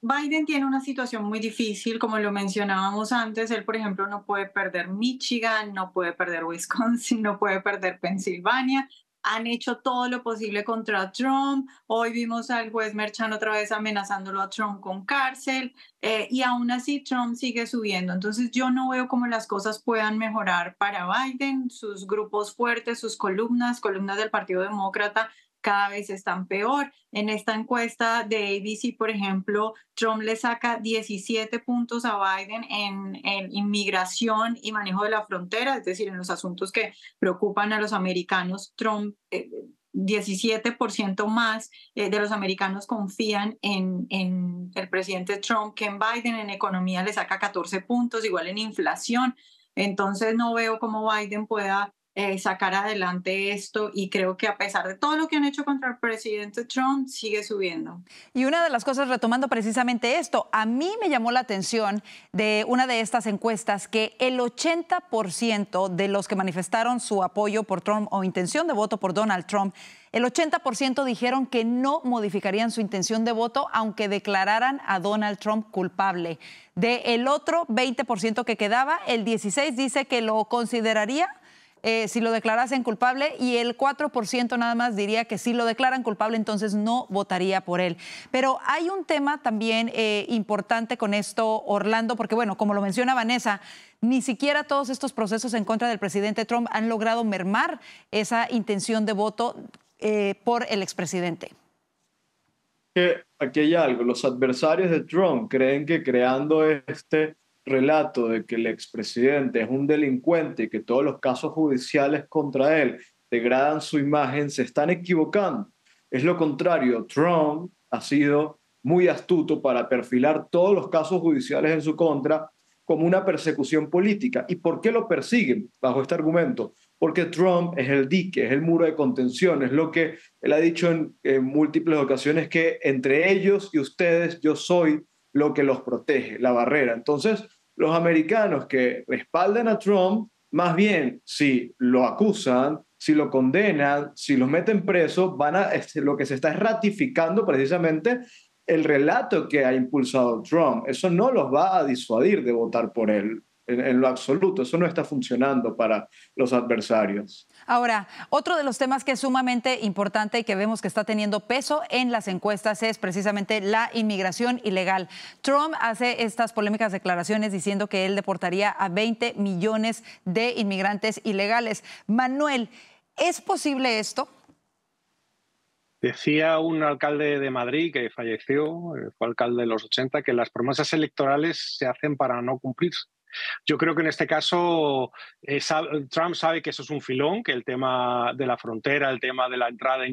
Biden tiene una situación muy difícil, como lo mencionábamos antes. Él, por ejemplo, no puede perder Michigan, no puede perder Wisconsin, no puede perder Pensilvania, han hecho todo lo posible contra Trump. Hoy vimos al juez Merchan otra vez amenazándolo a Trump con cárcel eh, y aún así Trump sigue subiendo. Entonces yo no veo cómo las cosas puedan mejorar para Biden, sus grupos fuertes, sus columnas, columnas del Partido Demócrata cada vez están peor. En esta encuesta de ABC, por ejemplo, Trump le saca 17 puntos a Biden en, inmigración y manejo de la frontera, es decir, en los asuntos que preocupan a los americanos. Trump, 17% eh, más eh, de los americanos confían en, en el presidente Trump que en Biden. En economía le saca 14 puntos, igual en inflación. Entonces no veo cómo Biden pueda eh, sacar adelante esto y creo que a pesar de todo lo que han hecho contra el presidente Trump, sigue subiendo. Y una de las cosas, retomando precisamente esto, a mí me llamó la atención de una de estas encuestas que el 80% de los que manifestaron su apoyo por Trump o intención de voto por Donald Trump, el 80% dijeron que no modificarían su intención de voto aunque declararan a Donald Trump culpable. De el otro 20% que quedaba, el 16 dice que lo consideraría eh, si lo declarasen culpable y el 4% nada más diría que si lo declaran culpable entonces no votaría por él. Pero hay un tema también eh, importante con esto, Orlando, porque bueno, como lo menciona Vanessa, ni siquiera todos estos procesos en contra del presidente Trump han logrado mermar esa intención de voto eh, por el expresidente. Que aquí hay algo, los adversarios de Trump creen que creando este relato de que el expresidente es un delincuente y que todos los casos judiciales contra él degradan su imagen, se están equivocando. Es lo contrario, Trump ha sido muy astuto para perfilar todos los casos judiciales en su contra como una persecución política. ¿Y por qué lo persiguen bajo este argumento? Porque Trump es el dique, es el muro de contención, es lo que él ha dicho en, múltiples ocasiones que entre ellos y ustedes yo soy lo que los protege, la barrera. Entonces, los americanos que respaldan a Trump, más bien si lo acusan, si lo condenan, si los meten preso, van a, este, lo que se está es ratificando precisamente el relato que ha impulsado Trump. Eso no los va a disuadir de votar por él en, lo absoluto. Eso no está funcionando para los adversarios. Ahora, otro de los temas que es sumamente importante y que vemos que está teniendo peso en las encuestas es precisamente la inmigración ilegal. Trump hace estas polémicas declaraciones diciendo que él deportaría a 20 millones de inmigrantes ilegales. Manuel, ¿es posible esto? Decía un alcalde de Madrid que falleció, eh, fue alcalde de los 80, que las promesas electorales se hacen para no cumplir yo creo que en este caso eh, Trump sabe que eso es un filón, que el tema de la frontera, el tema de la entrada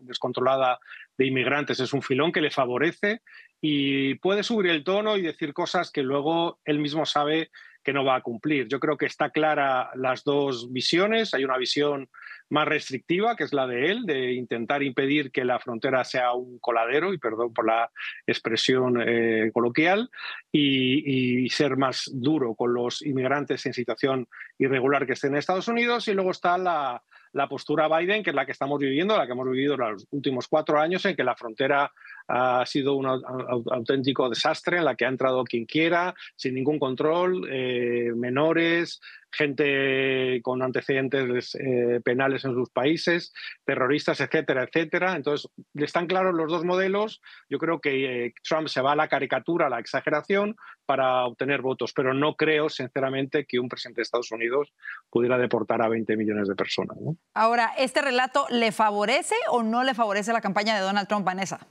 descontrolada de inmigrantes es un filón que le favorece y puede subir el tono y decir cosas que luego él mismo sabe que no va a cumplir. Yo creo que está clara las dos visiones. Hay una visión más restrictiva, que es la de él, de intentar impedir que la frontera sea un coladero, y perdón por la expresión eh, coloquial, y, ser más duro con los inmigrantes en situación irregular que estén en Estados Unidos. Y luego está la, la postura Biden, que es la que estamos viviendo, la que hemos vivido los últimos cuatro años, en que la frontera ha sido un auténtico desastre en la que ha entrado quien quiera, sin ningún control, eh, menores, gente con antecedentes eh, penales en sus países, terroristas, etcétera, etcétera. Entonces, están claros los dos modelos. Yo creo que eh, Trump se va a la caricatura, a la exageración, para obtener votos, pero no creo, sinceramente, que un presidente de Estados Unidos pudiera deportar a 20 millones de personas. Ahora, ¿este relato le favorece o no le favorece la campaña de Donald Trump, Vanessa?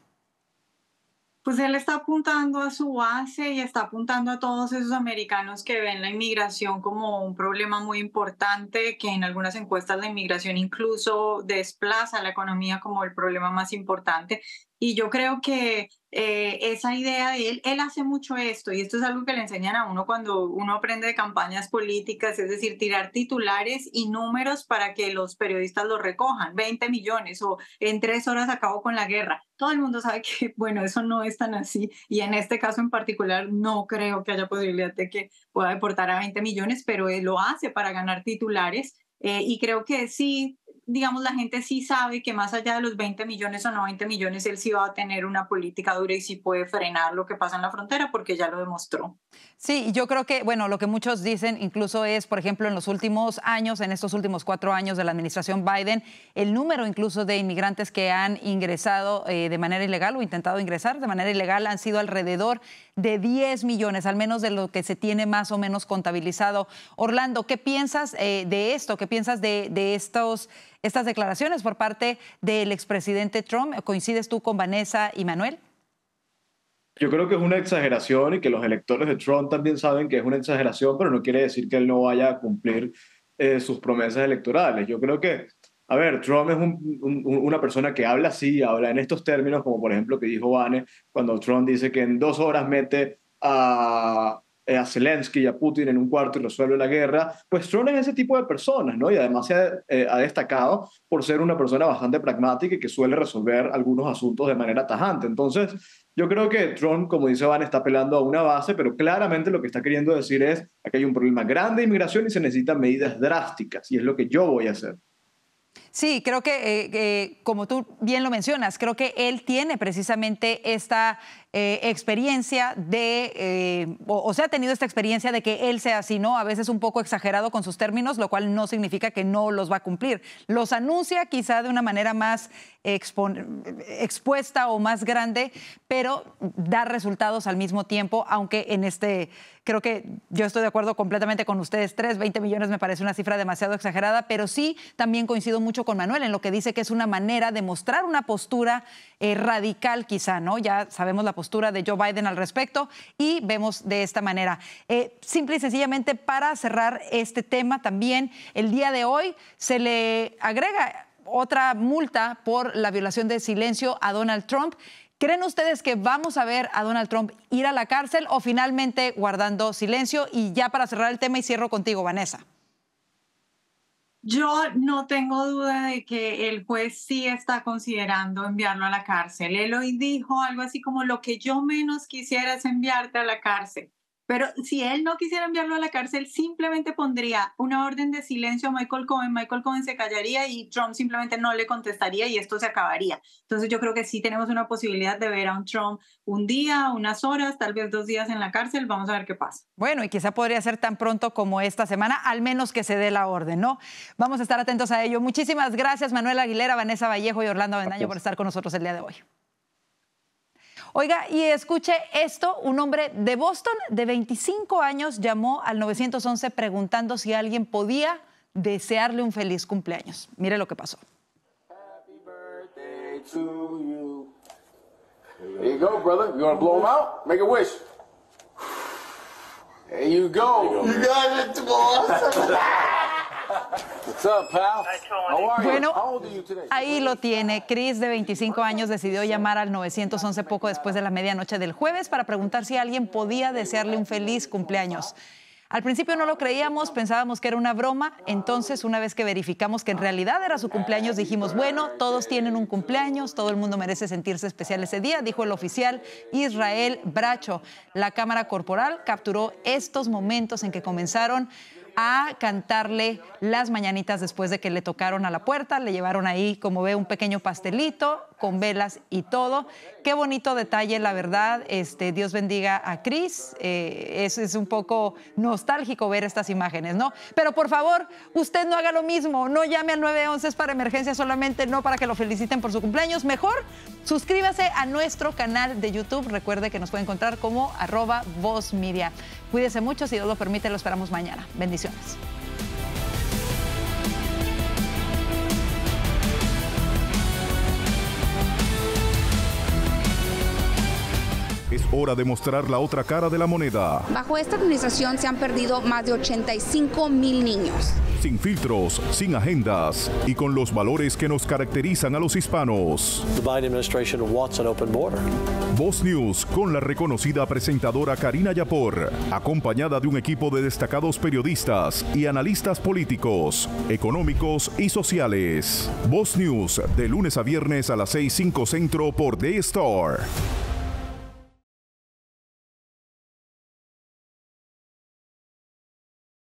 pues él está apuntando a su base y está apuntando a todos esos americanos que ven la inmigración como un problema muy importante, que en algunas encuestas la inmigración incluso desplaza a la economía como el problema más importante. Y yo creo que eh, esa idea de él, él hace mucho esto y esto es algo que le enseñan a uno cuando uno aprende de campañas políticas, es decir, tirar titulares y números para que los periodistas los recojan, 20 millones o en tres horas acabó con la guerra. Todo el mundo sabe que, bueno, eso no es tan así y en este caso en particular no creo que haya posibilidad de que pueda deportar a 20 millones, pero él lo hace para ganar titulares eh, y creo que sí, digamos, la gente sí sabe que más allá de los 20 millones o 90 millones, él sí va a tener una política dura y sí puede frenar lo que pasa en la frontera porque ya lo demostró. Sí, yo creo que, bueno, lo que muchos dicen incluso es, por ejemplo, en los últimos años, en estos últimos cuatro años de la administración Biden, el número incluso de inmigrantes que han ingresado eh, de manera ilegal o intentado ingresar de manera ilegal han sido alrededor de 10 millones, al menos de lo que se tiene más o menos contabilizado. Orlando, ¿qué piensas eh, de esto? ¿Qué piensas de, estos, estas declaraciones por parte del expresidente Trump? ¿Coincides tú con Vanessa y Manuel? Yo creo que es una exageración y que los electores de Trump también saben que es una exageración, pero no quiere decir que él no vaya a cumplir eh, sus promesas electorales. Yo creo que, a ver, Trump es una persona que habla así, habla en estos términos, como por ejemplo que dijo Vane, cuando Trump dice que en dos horas mete a, eh, a Zelensky y a Putin en un cuarto y resuelve la guerra, pues Trump es ese tipo de personas, ¿no? Y además se eh, ha, destacado por ser una persona bastante pragmática y que suele resolver algunos asuntos de manera tajante. Entonces, yo creo que Trump, como dice Van, está apelando a una base, pero claramente lo que está queriendo decir es, que hay un problema grande de inmigración y se necesitan medidas drásticas, y es lo que yo voy a hacer. Sí, creo eh, que, como tú bien lo mencionas, creo que él tiene precisamente esta eh, experiencia de, eh, o, sea, ha tenido esta experiencia de que él sea así, ¿no? A veces un poco exagerado con sus términos, lo cual no significa que no los va a cumplir. Los anuncia quizá de una manera más expuesta o más grande, pero da resultados al mismo tiempo, aunque en este, creo que yo estoy de acuerdo completamente con ustedes tres, 20 millones me parece una cifra demasiado exagerada, pero sí también coincido mucho con Manuel en lo que dice que es una manera de mostrar una postura eh, radical quizá, ¿no? Ya sabemos la postura de Joe Biden al respecto y vemos de esta manera. Eh, simple y sencillamente para cerrar este tema también, el día de hoy se le agrega otra multa por la violación de silencio a Donald Trump. ¿Creen ustedes que vamos a ver a Donald Trump ir a la cárcel o finalmente guardando silencio? Y ya para cerrar el tema y cierro contigo, Vanessa. Yo no tengo duda de que el juez sí está considerando enviarlo a la cárcel. Él hoy dijo algo así como lo que yo menos quisiera es enviarte a la cárcel. Pero si él no quisiera enviarlo a la cárcel, simplemente pondría una orden de silencio a Michael Cohen. Michael Cohen se callaría y Trump simplemente no le contestaría y esto se acabaría. Entonces yo creo que sí tenemos una posibilidad de ver a un Trump un día, unas horas, tal vez dos días en la cárcel. Vamos a ver qué pasa. Bueno, y quizá podría ser tan pronto como esta semana, al menos que se dé la orden, ¿no? Vamos a estar atentos a ello. Muchísimas gracias, Manuel Aguilera, Vanessa Vallejo y Orlando Bendaño por estar con nosotros el día de hoy. Oiga, y escuche esto, un hombre de Boston de 25 años llamó al 911 preguntando si alguien podía desearle un feliz cumpleaños. Mire lo que pasó. Happy birthday to you. There you go, brother. You want to blow out? Make a wish. There you go. You got it, boss. Bueno, ahí lo tiene. Chris, de 25 años, decidió llamar al 911 poco después de la medianoche del jueves para preguntar si alguien podía desearle un feliz cumpleaños. Al principio no lo creíamos, pensábamos que era una broma, entonces una vez que verificamos que en realidad era su cumpleaños, dijimos, bueno, todos tienen un cumpleaños, todo el mundo merece sentirse especial ese día, dijo el oficial Israel Bracho. La cámara corporal capturó estos momentos en que comenzaron a cantarle las mañanitas después de que le tocaron a la puerta, le llevaron ahí, como ve, un pequeño pastelito con velas y todo. Qué bonito detalle, la verdad. Este, Dios bendiga a Cris. Eh, es, es, un poco nostálgico ver estas imágenes, ¿no? Pero por favor, usted no haga lo mismo. No llame al 911 para emergencia solamente, no para que lo feliciten por su cumpleaños. Mejor suscríbase a nuestro canal de YouTube. Recuerde que nos puede encontrar como arroba Voz Media. Cuídese mucho, si Dios lo permite, lo esperamos mañana. Bendiciones. hora de mostrar la otra cara de la moneda. Bajo esta administración se han perdido más de 85 mil niños. Sin filtros, sin agendas y con los valores que nos caracterizan a los hispanos. The Biden administration open Voz News con la reconocida presentadora Karina Yapor, acompañada de un equipo de destacados periodistas y analistas políticos, económicos y sociales. Voz News de lunes a viernes a las 6.5 centro por The Star.